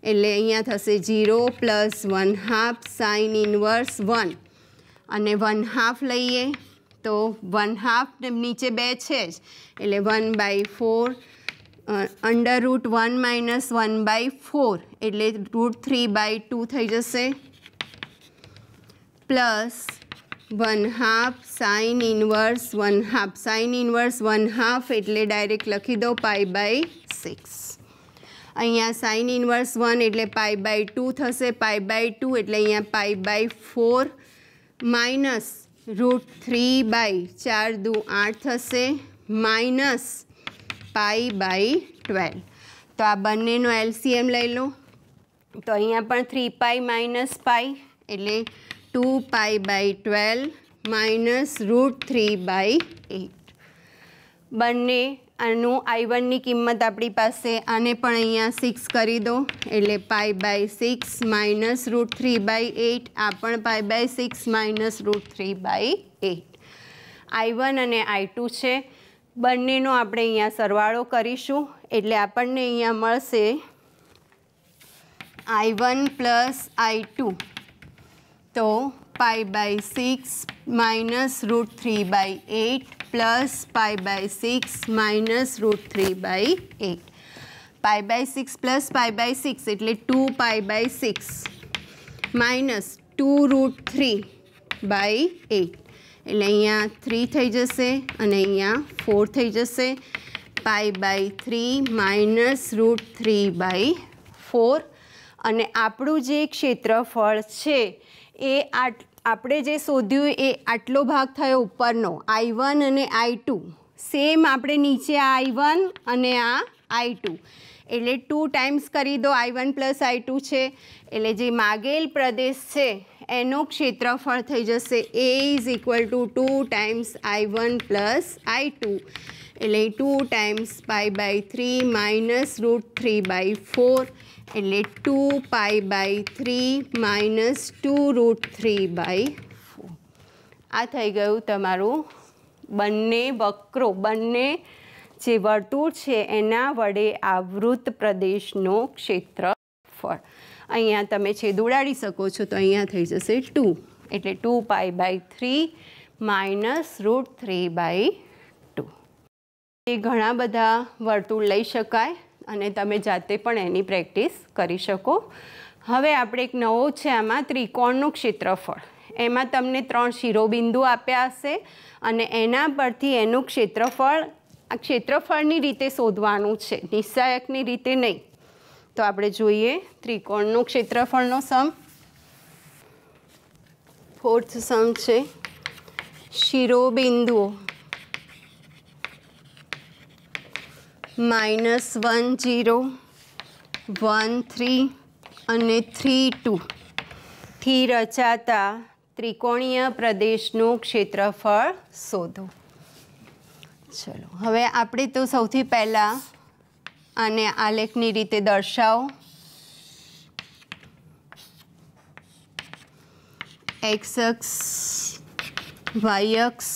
એટલે અહીંયા થશે zero plus one half sine inverse one અને વન હાફ લઈએ તો વન હાફ નીચે બે છે જ એટલે one by four under root one minus one by four એટલે રૂટ થ્રી બાય ટુ થઈ જશે plus one half sine inverse one half sine inverse one half એટલે ડાયરેક્ટ લખી દો પાઈ બાય સિક્સ અહીંયા સાઇન ઇન્વર્સ વન એટલે pi by two થશે pi by two એટલે અહીંયા pi by four minus root three by ચાર દુ આઠ થશે માઇનસ પાઈ બાય ટ્વેલ તો આ બંનેનો એલસીએમ લઈ લો તો અહીંયા પણ થ્રી પાઈ માઇનસ પાઈ એટલે two pi by twelve minus root three by eight બંને આનું આઈ વનની કિંમત આપણી પાસે આને પણ અહીંયા સિક્સ કરી દો એટલે pi by six minus root three by eight આ પણ pi by six minus root three by eight I one અને આઈ ટુ છે બંનેનો આપણે અહીંયા સરવાળો કરીશું એટલે આપણને અહીંયા મળશે I one plus I two તો pi by six minus root three by eight plus pi by six minus root three by eight pi by six plus pi by six એટલે two pi by six minus two root three by eight એટલે અહીંયા three થઈ જશે અને અહીંયા four થઈ જશે pi by three minus root three by four અને આપણું જે ક્ષેત્રફળ છે એ આટ આપણે જે શોધ્યું એ આટલો ભાગ થયો ઉપરનો આઈ વન અને આઈ સેમ આપણે નીચે આઈ વન અને આ આઈ ટુ એટલે ટુ ટાઈમ્સ કરી દો આઈ વન પ્લસ આઈ છે એટલે જે માગેલ પ્રદેશ છે એનો ક્ષેત્રફળ થઈ જશે A is equal to two times I one plus I two એટલે two times pi by three minus root three by four એટલે two pi by three minus two root three by four આ થઈ ગયું તમારું બંને વક્રો બંને જે વર્તુળ છે એના વડે આવૃત પ્રદેશનો ફળ અહીંયા તમે છે દોડાડી શકો છો તો અહીંયા થઈ જશે ટુ એટલે two pi by three minus root three by two એ ઘણા બધા વર્તુળ લઈ શકાય અને તમે જાતે પણ એની પ્રેક્ટિસ કરી શકો હવે આપણે એક નવો છે આમાં ત્રિકોણનું ક્ષેત્રફળ એમાં તમને ત્રણ શિરોબિંદુ આપ્યા હશે અને એના પરથી એનું ક્ષેત્રફળ આ ક્ષેત્રફળની રીતે શોધવાનું છે નિશાયકની રીતે નહીં તો આપણે જોઈએ ત્રિકોણનું ક્ષેત્રફળનો સમ ફોર્થ સમ છે શિરોબિંદુઓ minus one zero one three અને થ્રી ટુથી રચાતા ત્રિકોણીય પ્રદેશનું ક્ષેત્રફળ શોધો ચલો હવે આપણે તો સૌથી પહેલાં આને આલેખની રીતે દર્શાવો એક્સ અક્ષ વાય અક્ષ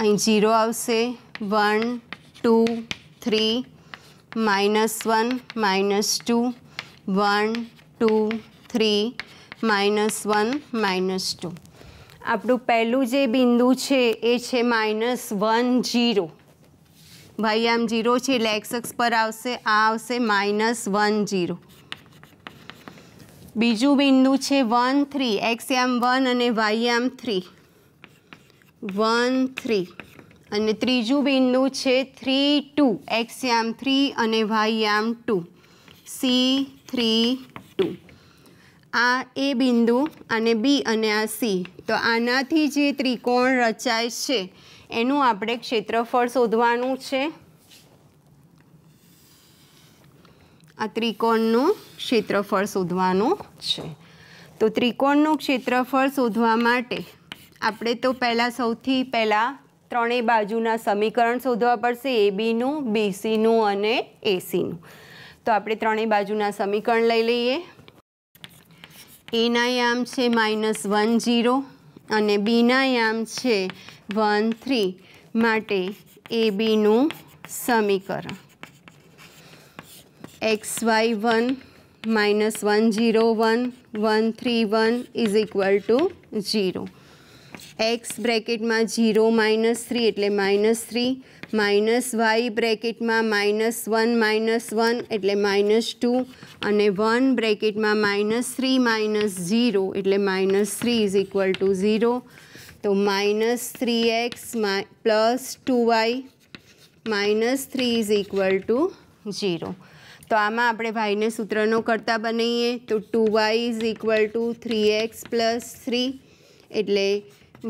અહીં જીરો આવશે one two three minus one minus two one two three minus one minus two આપણું પહેલું જે બિંદુ છે એ છે માઇનસ વન જીરો ભાઈ આમ જીરો છે એટલે એક્સ અક્ષ પર આવશે આ આવશે માઇનસ વન જીરો બીજું બિંદુ છે વન થ્રી એક્સ એમ વન અને વાય એમ થ્રી વન થ્રી અને ત્રીજું બિંદુ છે થ્રી ટુ એક્સ યામ થ્રી અને વાય યામ ટુ સી થ્રી ટુ આ એ બિંદુ અને બી અને આ સી તો આનાથી જે ત્રિકોણ રચાય છે એનું આપણે ક્ષેત્રફળ શોધવાનું છે આ ત્રિકોણનું ક્ષેત્રફળ શોધવાનું છે તો ત્રિકોણનું ક્ષેત્રફળ શોધવા માટે આપણે તો પહેલાં સૌથી પહેલાં ત્રણેય બાજુના સમીકરણ શોધવા પડશે એ બીનું બીસીનું અને એસીનું તો આપણે ત્રણેય બાજુના સમીકરણ લઈ લઈએ એના યામ છે માઇનસ વન ઝીરો અને બીના યામ છે વન થ્રી માટે એ બીનું સમીકરણ x y one minus one zero one one three one is equal to zero x બ્રેકેટમાં જીરો માઇનસ થ્રી એટલે માઇનસ થ્રી માઇનસ વાય બ્રેકેટમાં માઇનસ વન માઇનસ વન એટલે માઇનસ ટુ અને one બ્રેકેટમાં minus three minus zero એટલે minus three is equal to zero તો minus three x plus two y minus three is equal to zero તો આમાં આપણે ભાઈને સૂત્રનો કરતા બનાવીએ તો two y is equal to three x plus three એટલે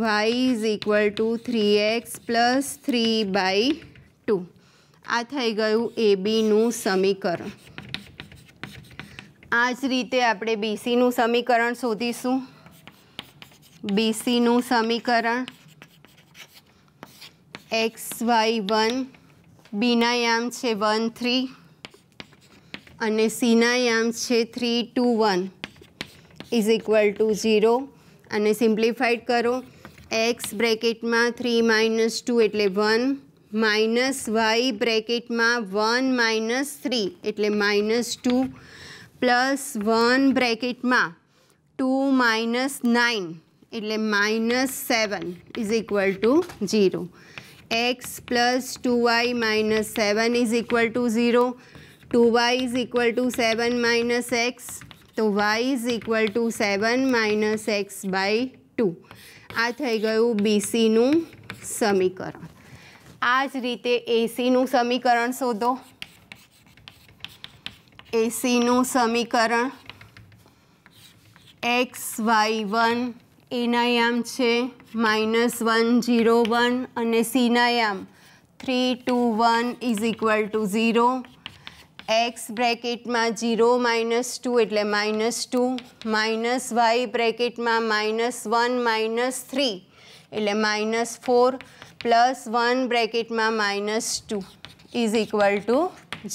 y is equal to three x plus three by two આ થઈ ગયું એ બીનું સમીકરણ આ જ રીતે આપણે બીસીનું સમીકરણ શોધીશું બીસીનું સમીકરણ એક્સ વાય વન બીના યામ છે વન થ્રી અને સીના યામ છે three two one is equal to zero અને સિમ્પ્લિફાઈડ કરો એક્સ બ્રેકેટમાં થ્રી માઇનસ ટુ એટલે વન માઇનસ વાય બ્રેકેટમાં વન માઇનસ થ્રી એટલે માઇનસ ટુ પ્લસ વન બ્રેકેટમાં ટુ માઇનસ નાઇન એટલે minus seven is equal to zero x plus two y minus seven is equal to zero two y is equal to seven minus x તો Y is equal to seven minus x by two આ થઈ ગયું બીસીનું સમીકરણ આ જ રીતે એસીનું સમીકરણ શોધો એસીનું સમીકરણ એક્સ વાય વન એનાયામ છે માઇનસ વન ઝીરો વન અને સીનાયામ three two one is equal to zero x બ્રેકેટમાં જીરો માઇનસ ટુ એટલે માઇનસ ટુ માઇનસ વાય બ્રેકેટમાં માઇનસ વન માઇનસ થ્રી એટલે માઇનસ ફોર પ્લસ વન બ્રેકેટમાં minus two is equal to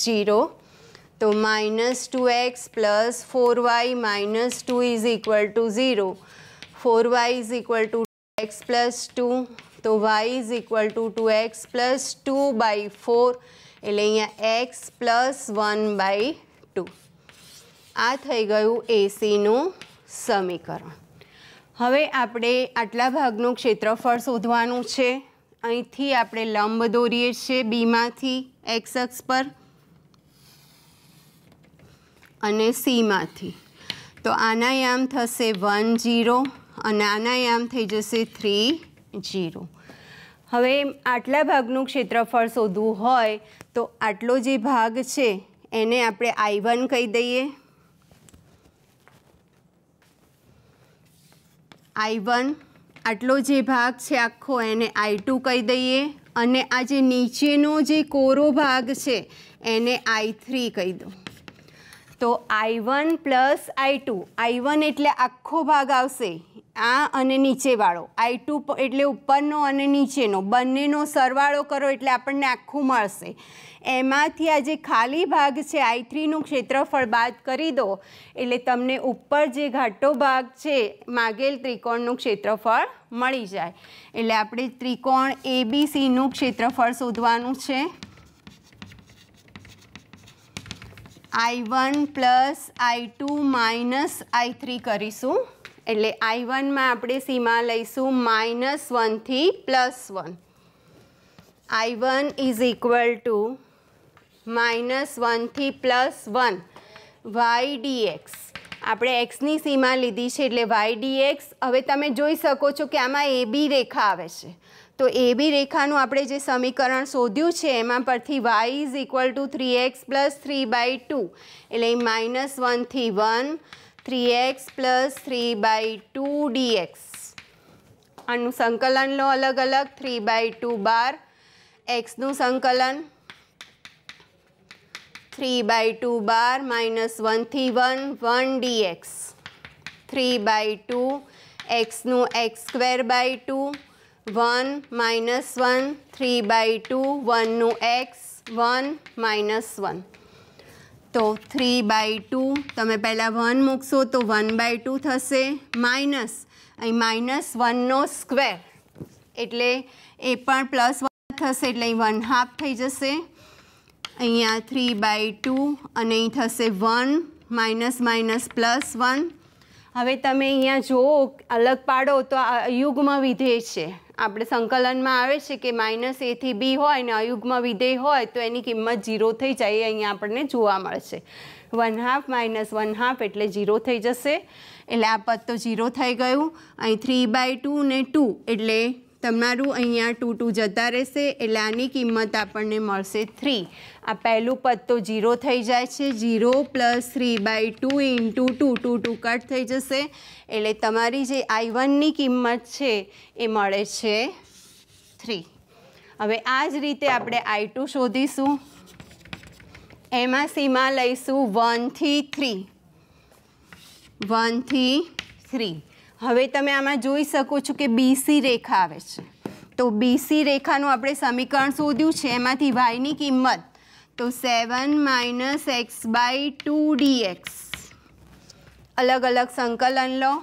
zero તો minus two x plus four y minus two is equal to zero four y is equal to x plus two તો Y is equal to two x plus two by four એટલે અહીંયા x plus one by two આ થઈ ગયું એસીનું સમીકરણ હવે આપણે આટલા ભાગનું ક્ષેત્રફળ શોધવાનું છે અહીંથી આપણે લંબ દોરીએ છીએ બીમાંથી એક્સ એક્સ પર અને સીમાંથી તો આનાયામ થશે વન જીરો અને આનાયામ થઈ જશે થ્રી જીરો હવે આટલા ભાગનું ક્ષેત્રફળ શોધવું હોય તો આટલો જે ભાગ છે એને આપણે આઈ વન કહી દઈએ આઈ વન આટલો જે ભાગ છે આખો એને આઈ ટુ કહી દઈએ અને આ જે નીચેનો જે કોરો ભાગ છે એને આઈ થ્રી કહી દો તો I one plus I two I one એટલે આખો ભાગ આવશે આ અને નીચેવાળો આઈ ટુ એટલે ઉપરનો અને નીચેનો બંનેનો સરવાળો કરો એટલે આપણને આખું મળશે એમાંથી આ જે ખાલી ભાગ છે આઈ થ્રીનું ક્ષેત્રફળ બાદ કરી દો એટલે તમને ઉપર જે ઘાટો ભાગ છે માગેલ ત્રિકોણનું ક્ષેત્રફળ મળી જાય એટલે આપણે ત્રિકોણ એબીસીનું ક્ષેત્રફળ શોધવાનું છે I one plus I two minus I three કરીશું એટલે આઈ વનમાં આપણે સીમા લઈશું માઇનસ વનથી plus one I one is equal to minus વનથી પ્લસ વન વાય ડીએક્સ આપણે એક્સની સીમા લીધી છે એટલે વાય ડીએક્સ હવે તમે જોઈ શકો છો કે આમાં એબી રેખા આવે છે તો એબી રેખાનું આપણે જે સમીકરણ શોધ્યું છે એમાં પરથી y is equal to three x plus three by two એટલે માઇનસ વનથી one three x plus three by two d x આનું સંકલન લો અલગ અલગ થ્રી બાય ટુ બાર એક્સનું સંકલન થ્રી બાય ટુ બાર માઇનસ વનથી one one x three by two એક્સનું x square by two one minus one three by two વનનું એક્સ વન માઇનસ વન તો થ્રી બાય ટુ તમે પહેલાં વન મૂકશો તો વન બાય ટુ થશે માઇનસ અહીં માઇનસ વનનો સ્ક્વેર એટલે એ પણ પ્લસ વન થશે એટલે અહીં વન હાફ થઈ જશે અહીંયા થ્રી બાય ટુ અને અહીં થશે one minus minus plus one હવે તમે અહીંયા જુઓ અલગ પાડો તો અયુગ્મ વિધેય છે આપણે સંકલનમાં આવે છે કે માઇનસ એથી બી હોય ને અયુગ્મ વિધેય હોય તો એની કિંમત ઝીરો થઈ જાય અહીંયા આપણને જોવા મળશે one half minus one half એટલે ઝીરો થઈ જશે એટલે આ પદ તો ઝીરો થઈ ગયું અહીં થ્રી બાય ટુ ને ટુ એટલે તમારું અહીંયા ટુ ટુ જતા રહેશે એટલે આની કિંમત આપણને મળશે થ્રી આ પહેલું પદ તો ઝીરો થઈ જાય છે zero plus three by two into two two two cut થઈ જશે એટલે તમારી જે આઈ વનની કિંમત છે એ મળે છે થ્રી હવે આ જ રીતે આપણે આઈ ટુ શોધીશું એમાં સીમા લઈશું વનથી થ્રી વનથી થ્રી હવે તમે આમાં જોઈ શકો છો કે બીસી રેખા આવે છે તો બીસી રેખાનું આપણે સમીકરણ શોધ્યું છે એમાંથી વાયની કિંમત તો seven minus x by two dx અલગ અલગ સંકલન લો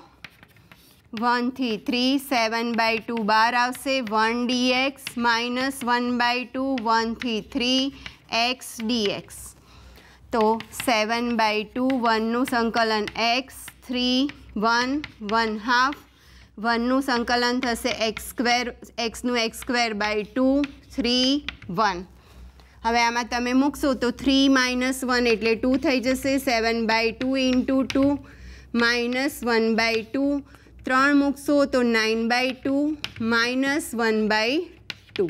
વનથી થ્રી સેવન બાય ટુ બાર આવશે one dx minus one by two વનથી થ્રી એક્સ ડીએક્સ તો સેવન બાય ટુ વનનું સંકલન x three one one half વનનું સંકલન થશે એક્સ સ્ક્વેર એક્સનું x square by two three one હવે આમાં તમે મૂકશો તો થ્રી માઇનસ વન એટલે ટુ થઈ જશે seven by two into two minus one by two ત્રણ મૂકશો તો nine by two minus one by two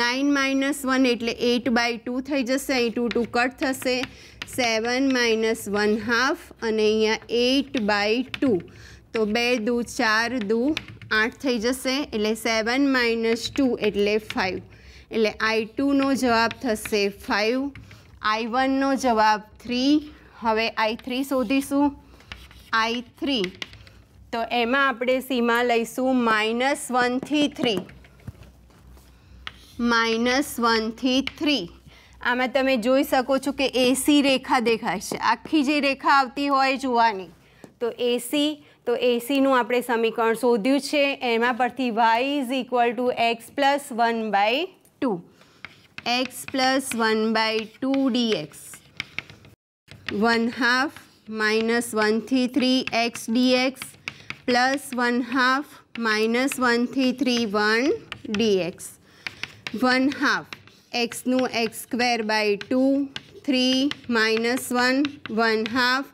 nine minus one એટલે એટ બાય ટુ થઈ જશે અહીં ટુ ટુ કટ થશે સેવન માઇનસ વન હાફ અને અહીંયા એટ બાય ટુ તો બે દુ ચાર દુ આઠ થઈ જશે એટલે સેવન માઇનસ ટુ એટલે ફાઇવ એટલે આઈ ટુનો જવાબ થશે ફાઇવ આઈ વનનો જવાબ થ્રી હવે આઈ થ્રી શોધીશું આઈ થ્રી તો એમાં આપણે સીમા લઈશું માઇનસ વનથી થ્રી માઇનસ વનથી થ્રી આમાં તમે જોઈ શકો છો કે એસી રેખા દેખાય છે આખી જે રેખા આવતી હોય જોવાની તો એસી તો એસીનું આપણે સમીકરણ શોધ્યું છે એમાં પરથી y is equal to x plus one by two x plus one by two dx one half minus વનથી three x dx plus one half minus વનથી three one dx one half એક્સનું x square by two three minus one one half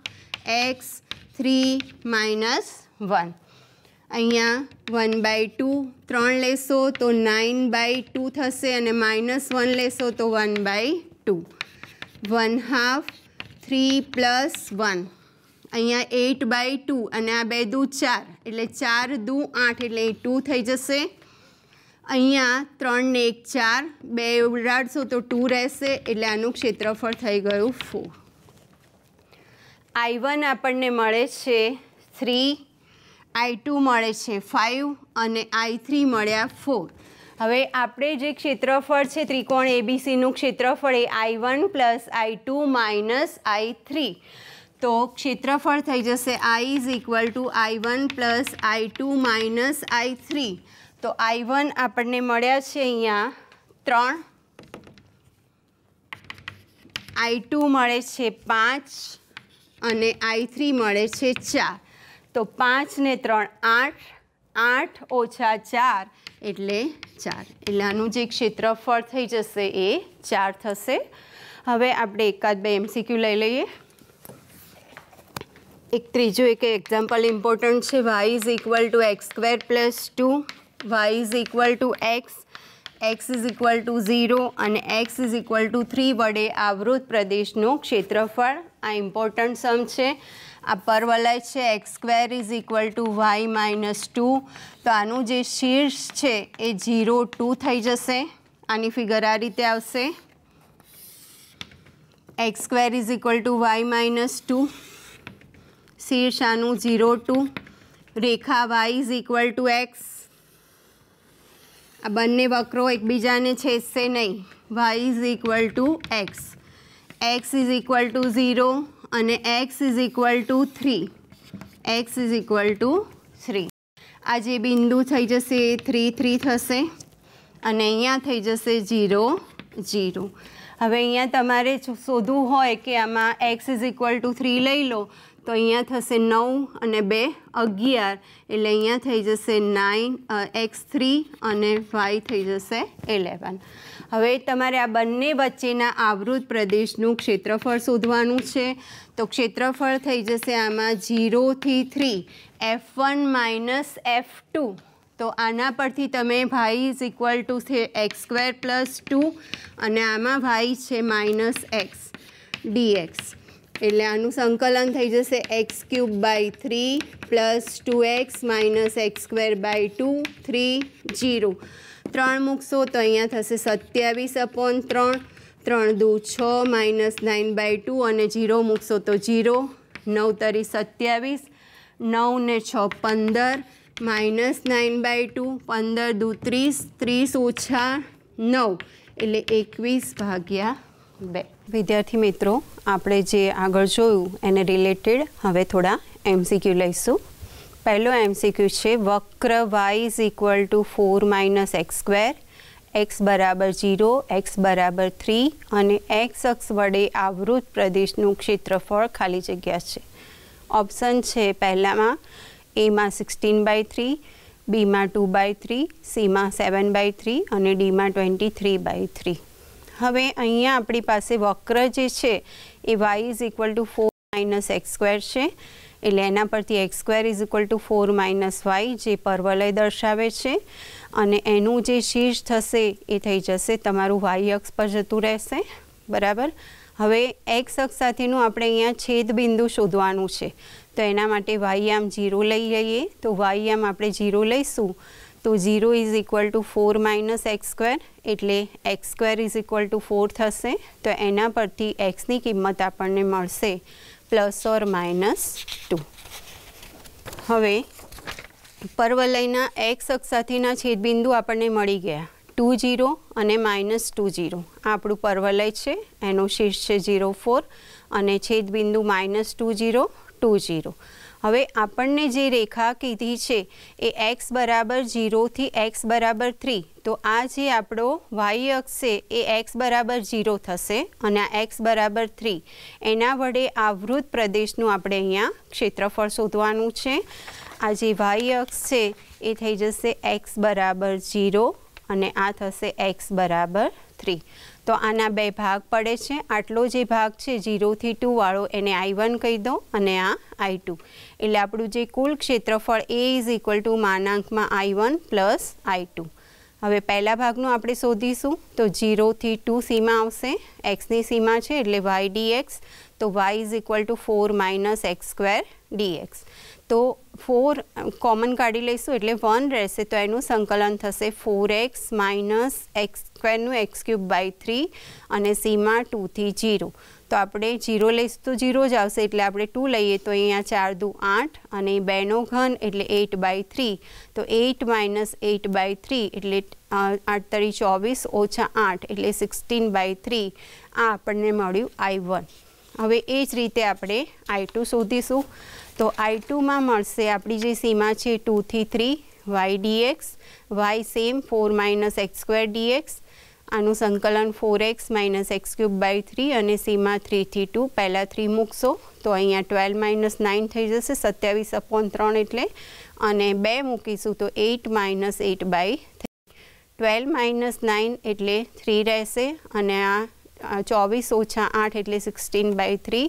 x three minus one અહીંયા one by two ત્રણ લેશો તો nine by two થશે અને minus one લેશો તો one by two one half three plus one અહીંયા એટ બાય ટુ અને આ બે દૂ ચાર એટલે ચાર દૂ આઠ એટલે એ ટુ થઈ જશે અહીંયા ત્રણને એક ચાર બે ઉડાડશો તો ટુ રહેશે એટલે આનું ક્ષેત્રફળ થઈ ગયું ફોર આઈ વન આપણને મળે છે થ્રી આઈ ટુ મળે છે ફાઇવ અને આઈ થ્રી મળ્યા ફોર હવે આપણે જે ક્ષેત્રફળ છે ત્રિકોણ એબીસીનું ક્ષેત્રફળ એ I one plus I two minus I three તો ક્ષેત્રફળ થઈ જશે I is equal to I one plus I two minus I three તો આઈ વન આપણને મળ્યા છે અહીંયા ત્રણ આઈ ટુ મળે છે પાંચ અને આઈ થ્રી મળે છે ચાર તો પાંચ ને ત્રણ આઠ આઠ ઓછા ચાર એટલે ચાર એટલે આનું જે ક્ષેત્રફળ થઈ જશે એ ચાર થશે હવે આપણે એકાદ બે એમસીક્યુ લઈ લઈએ એક ત્રીજું એક એક્ઝામ્પલ ઇમ્પોર્ટન્ટ છે Y is equal to x square plus two y is equal to x x is equal to zero અને x is equal to three વડે આવૃત પ્રદેશનું ક્ષેત્રફળ આ ઇમ્પોર્ટન્ટ સમ છે આ પરવલય છે x square is equal to y minus two તો આનું જે શીર્ષ છે એ ઝીરો ટુ થઈ જશે આની ફિગર આ રીતે આવશે x square is equal to y minus two શીર્ષ આનું ઝીરો ટુ રેખા y is equal to x આ બંને વક્રો એકબીજાને છેદશે નહીં y is equal to x x is equal to zero અને x is equal to three x is equal to three આ જે બિંદુ થઈ જશે એ થ્રી થ્રી થશે અને અહીંયા થઈ જશે ઝીરો ઝીરો હવે અહીંયા તમારે શોધવું હોય કે આમાં x is equal to three લઈ લો તો અહીંયા થશે નવ અને બે અગિયાર એટલે અહીંયા થઈ જશે નાઇન એક્સ થ્રી અને વાય થઈ જશે એલેવન હવે તમારે આ બંને વચ્ચેના આવૃત પ્રદેશનું ક્ષેત્રફળ શોધવાનું છે તો ક્ષેત્રફળ થઈ જશે આમાં ઝીરોથી three f one minus F two તો આના પરથી તમે ભાઈ ઇઝ ઇક્વલ ટુ છે એક્સ સ્ક્વેર પ્લસ ટુ અને આમાં ભાઈ છે માઇનસ એક્સ ડીએક્સ એટલે આનું સંકલન થઈ જશે x cube by three plus two x minus x square by two three zero ત્રણ મૂકશો તો અહીંયા થશે સત્યાવીસ અપોન ત્રણ ત્રણ દુ છ માઇનસ નાઇન બાય ટુ અને જીરો મૂકશો તો જીરો નવ તરી સત્યાવીસ નવ ને છ પંદર માઇનસ નાઇન બાય ટુ પંદર દુ ત્રીસ ત્રીસ ઓછા નવ એટલે એકવીસ ભાગ્યા બે વિદ્યાર્થી મિત્રો આપણે જે આગળ જોયું એને રિલેટેડ હવે થોડા એમસીક્યુ લઈશું પહેલો એમસીક્યુ છે વક્ર y is equal to four minus x square x બરાબર જીરો એક્સ બરાબર થ્રી અને એક્સ અક્ષ વડે આવૃત પ્રદેશનું ક્ષેત્રફળ ખાલી જગ્યા છે ઓપ્શન છે પહેલામાં એમાં સિક્સટીન બાય થ્રી બીમાં ટુ બાય થ્રી સીમાં સેવન બાય થ્રી અને ડીમાં ટ્વેન્ટી થ્રી બાય થ્રી હવે અહીંયા આપણી પાસે વક્ર જે છે એ y is equal to four minus x square છે એટલે એના પરથી x square is equal to four minus y જે પર્વલય દર્શાવે છે અને એનું જે શીર્ષ થશે એ થઈ જશે તમારું વાય અક્ષ પર જતું રહેશે બરાબર હવે એક્સ અક્ષ સાથેનું આપણે અહીંયા છેદ બિંદુ શોધવાનું છે તો એના માટે વાય આમ જીરો લઈ જઈએ તો વાય આમ આપણે જીરો લઈશું તો zero is equal to four minus x square એટલે x square is equal to four થશે તો એના પરથી એક્સની કિંમત આપણને મળશે પ્લસ ઓર માઇનસ ટુ હવે પર્વલયના એક્સ અક્ષાથીના છેદબિંદુ આપણને મળી ગયા ટુ ઝીરો અને માઇનસ ટુ ઝીરો આપણું પર્વલય છે એનું શીર્ષ છે ઝીરો ફોર અને છેદબિંદુ minus two zero two zero હવે આપણને જે રેખા કીધી છે એ એક્સ બરાબર ઝીરોથી એક્સ બરાબર થ્રી તો આ જે આપણો વાય અક્ષ છે એ એક્સ બરાબર ઝીરો થશે અને આ એક્સ બરાબર થ્રી એના વડે આવૃત પ્રદેશનું આપણે અહીંયા ક્ષેત્રફળ શોધવાનું છે આ જે વાય અક્ષ છે એ થઈ જશે એક્સ બરાબર ઝીરો અને આ થશે એક્સ બરાબર થ્રી તો આના બે ભાગ પડે છે આટલો જે ભાગ છે ઝીરોથી ટુવાળો એને આઈ વન કહી દો અને આ આઈ ટુ એટલે આપણું જે કુલ ક્ષેત્રફળ એ ઇઝ ઇક્વલ ટુ માનાંકમાં I one plus I two હવે પહેલા ભાગનું આપણે શોધીશું તો જીરોથી ટુ સીમા આવશે એક્સની સીમા છે એટલે વાય ડીએક્સ તો Y is equal to four minus x square dx તો ફોર કોમન કાઢી લઈશું એટલે વન રહેશે તો એનું સંકલન થશે ફોર એક્સ માઇનસ એક્સ સ્ક્વેરનું એક્સ ક્યુબ બાય થ્રી અને સીમાં ટુથી જીરો તો આપણે જીરો લઈશું તો જીરો જ આવશે એટલે આપણે ટુ લઈએ તો અહીંયા ચાર દુ આઠ અને બેનો ઘન એટલે એટ બાય થ્રી તો eight minus eight by three એટલે આઠ તરી ચોવીસ ઓછા આઠ એટલે સિક્સટીન બાય થ્રી આ આપણને મળ્યું આઈ વન હવે એ જ રીતે આપણે આઈ ટુ શોધીશું તો આઈ ટુમાં મળશે આપણી જે સીમા છે ટુથી three y dx y same four minus x square dx આનું સંકલન four x minus x cube by three અને સીમાં થ્રીથી ટુ પહેલાં થ્રી મૂકશો તો અહીંયા ટ્વેલ્વ માઇનસ નાઇન થઈ જશે સત્યાવીસ અપોન ત્રણ એટલે અને બે મૂકીશું તો eight minus eight by three twelve minus nine એટલે થ્રી રહેશે અને આ ચોવીસ ઓછા આઠ એટલે સિક્સટીન બાય થ્રી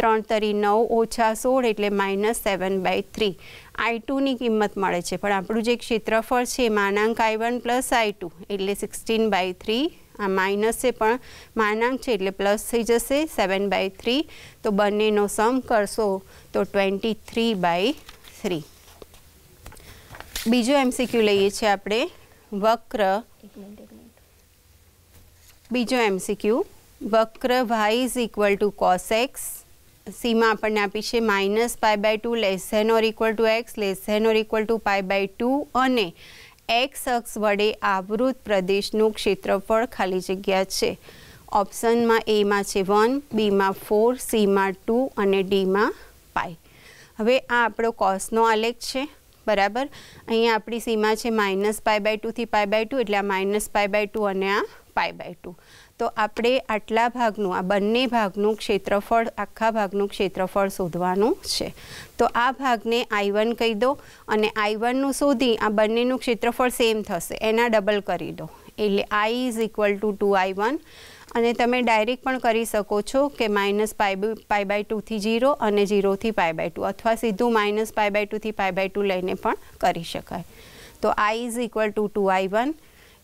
ત્રણ તરી નવ ઓછા સોળ એટલે minus seven by three I ટુની કિંમત મળે છે પણ આપણું જે ક્ષેત્રફળ છે માનાંક I one plus I two એટલે સિક્સટીન બાય થ્રી આ માઇનસ છે પણ માનાંક છે એટલે પ્લસ થઈ જશે સેવન બાય થ્રી તો બંનેનો સમ કરશો તો ટ્વેન્ટી થ્રી બાય થ્રી બીજો એમસીક્યુ લઈએ છીએ આપણે વક્ર બીજો એમસીક્યુ વક્ર y is equal to cos x સીમા આપણને આપી છે minus pi by two less than or equal to x less than or equal to pi by two અને એક્સ અક્ષ વડે આવૃત પ્રદેશનું ક્ષેત્રફળ ખાલી જગ્યા છે ઓપ્શનમાં એમાં છે વન બીમાં ફોર સીમાં ટુ અને ડીમાં પાય હવે આ આપણો કોસનો આલેખ છે બરાબર અહીંયા આપણી સીમા છે માઇનસ પાય બાય ટુથી પાય બાય ટુ એટલે આ માઇનસ પાય બાય ટુ અને આ પાય બાય ટુ તો આપણે આટલા ભાગનું આ બંને ભાગનું ક્ષેત્રફળ આખા ભાગનું ક્ષેત્રફળ શોધવાનું છે તો આ ભાગને આઈ વન કહી દો અને આઈ વનનું શોધી આ બંનેનું ક્ષેત્રફળ સેમ થશે એના ડબલ કરી દો એટલે I is equal to two I one અને તમે ડાયરેક્ટ પણ કરી શકો છો કે માઇનસ પાય પાય બાય ટુથી જીરો અને જીરોથી પાય બાય ટુ અથવા સીધું માઇનસ પાય બાય ટુથી પાય બાય ટુ લઈને પણ કરી શકાય તો I is equal to two I one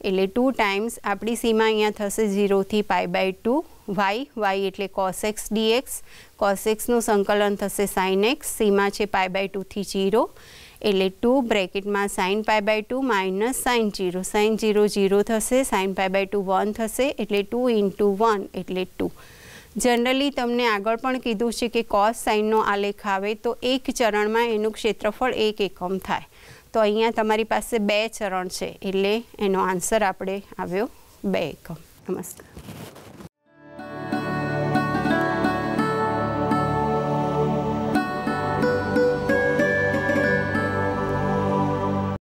એટલે ટુ ટાઈમ્સ આપણી સીમા અહીંયા થશે ઝીરોથી pi by two y y એટલે કોસ એક્સ ડીએક્સ એક્સનું સંકલન થશે સાઇન એક્સ સીમા છે પાય બાય ટુથી ઝીરો એટલે ટુ બ્રેકેટમાં sine pi by two minus sine zero sine zero zero થશે sine pi by two one થશે એટલે ટુ ઇન્ટુ વન એટલે ટુ જનરલી તમને આગળ પણ કીધું છે કે કોસ સાઇનનો આલેખ આવે તો એક ચરણમાં એનું ક્ષેત્રફળ એક એકમ થાય તો અહીંયા તમારી પાસે બે ચરણ છે એટલે એનો આન્સર આપણે આવ્યો બે એકમ નમસ્કાર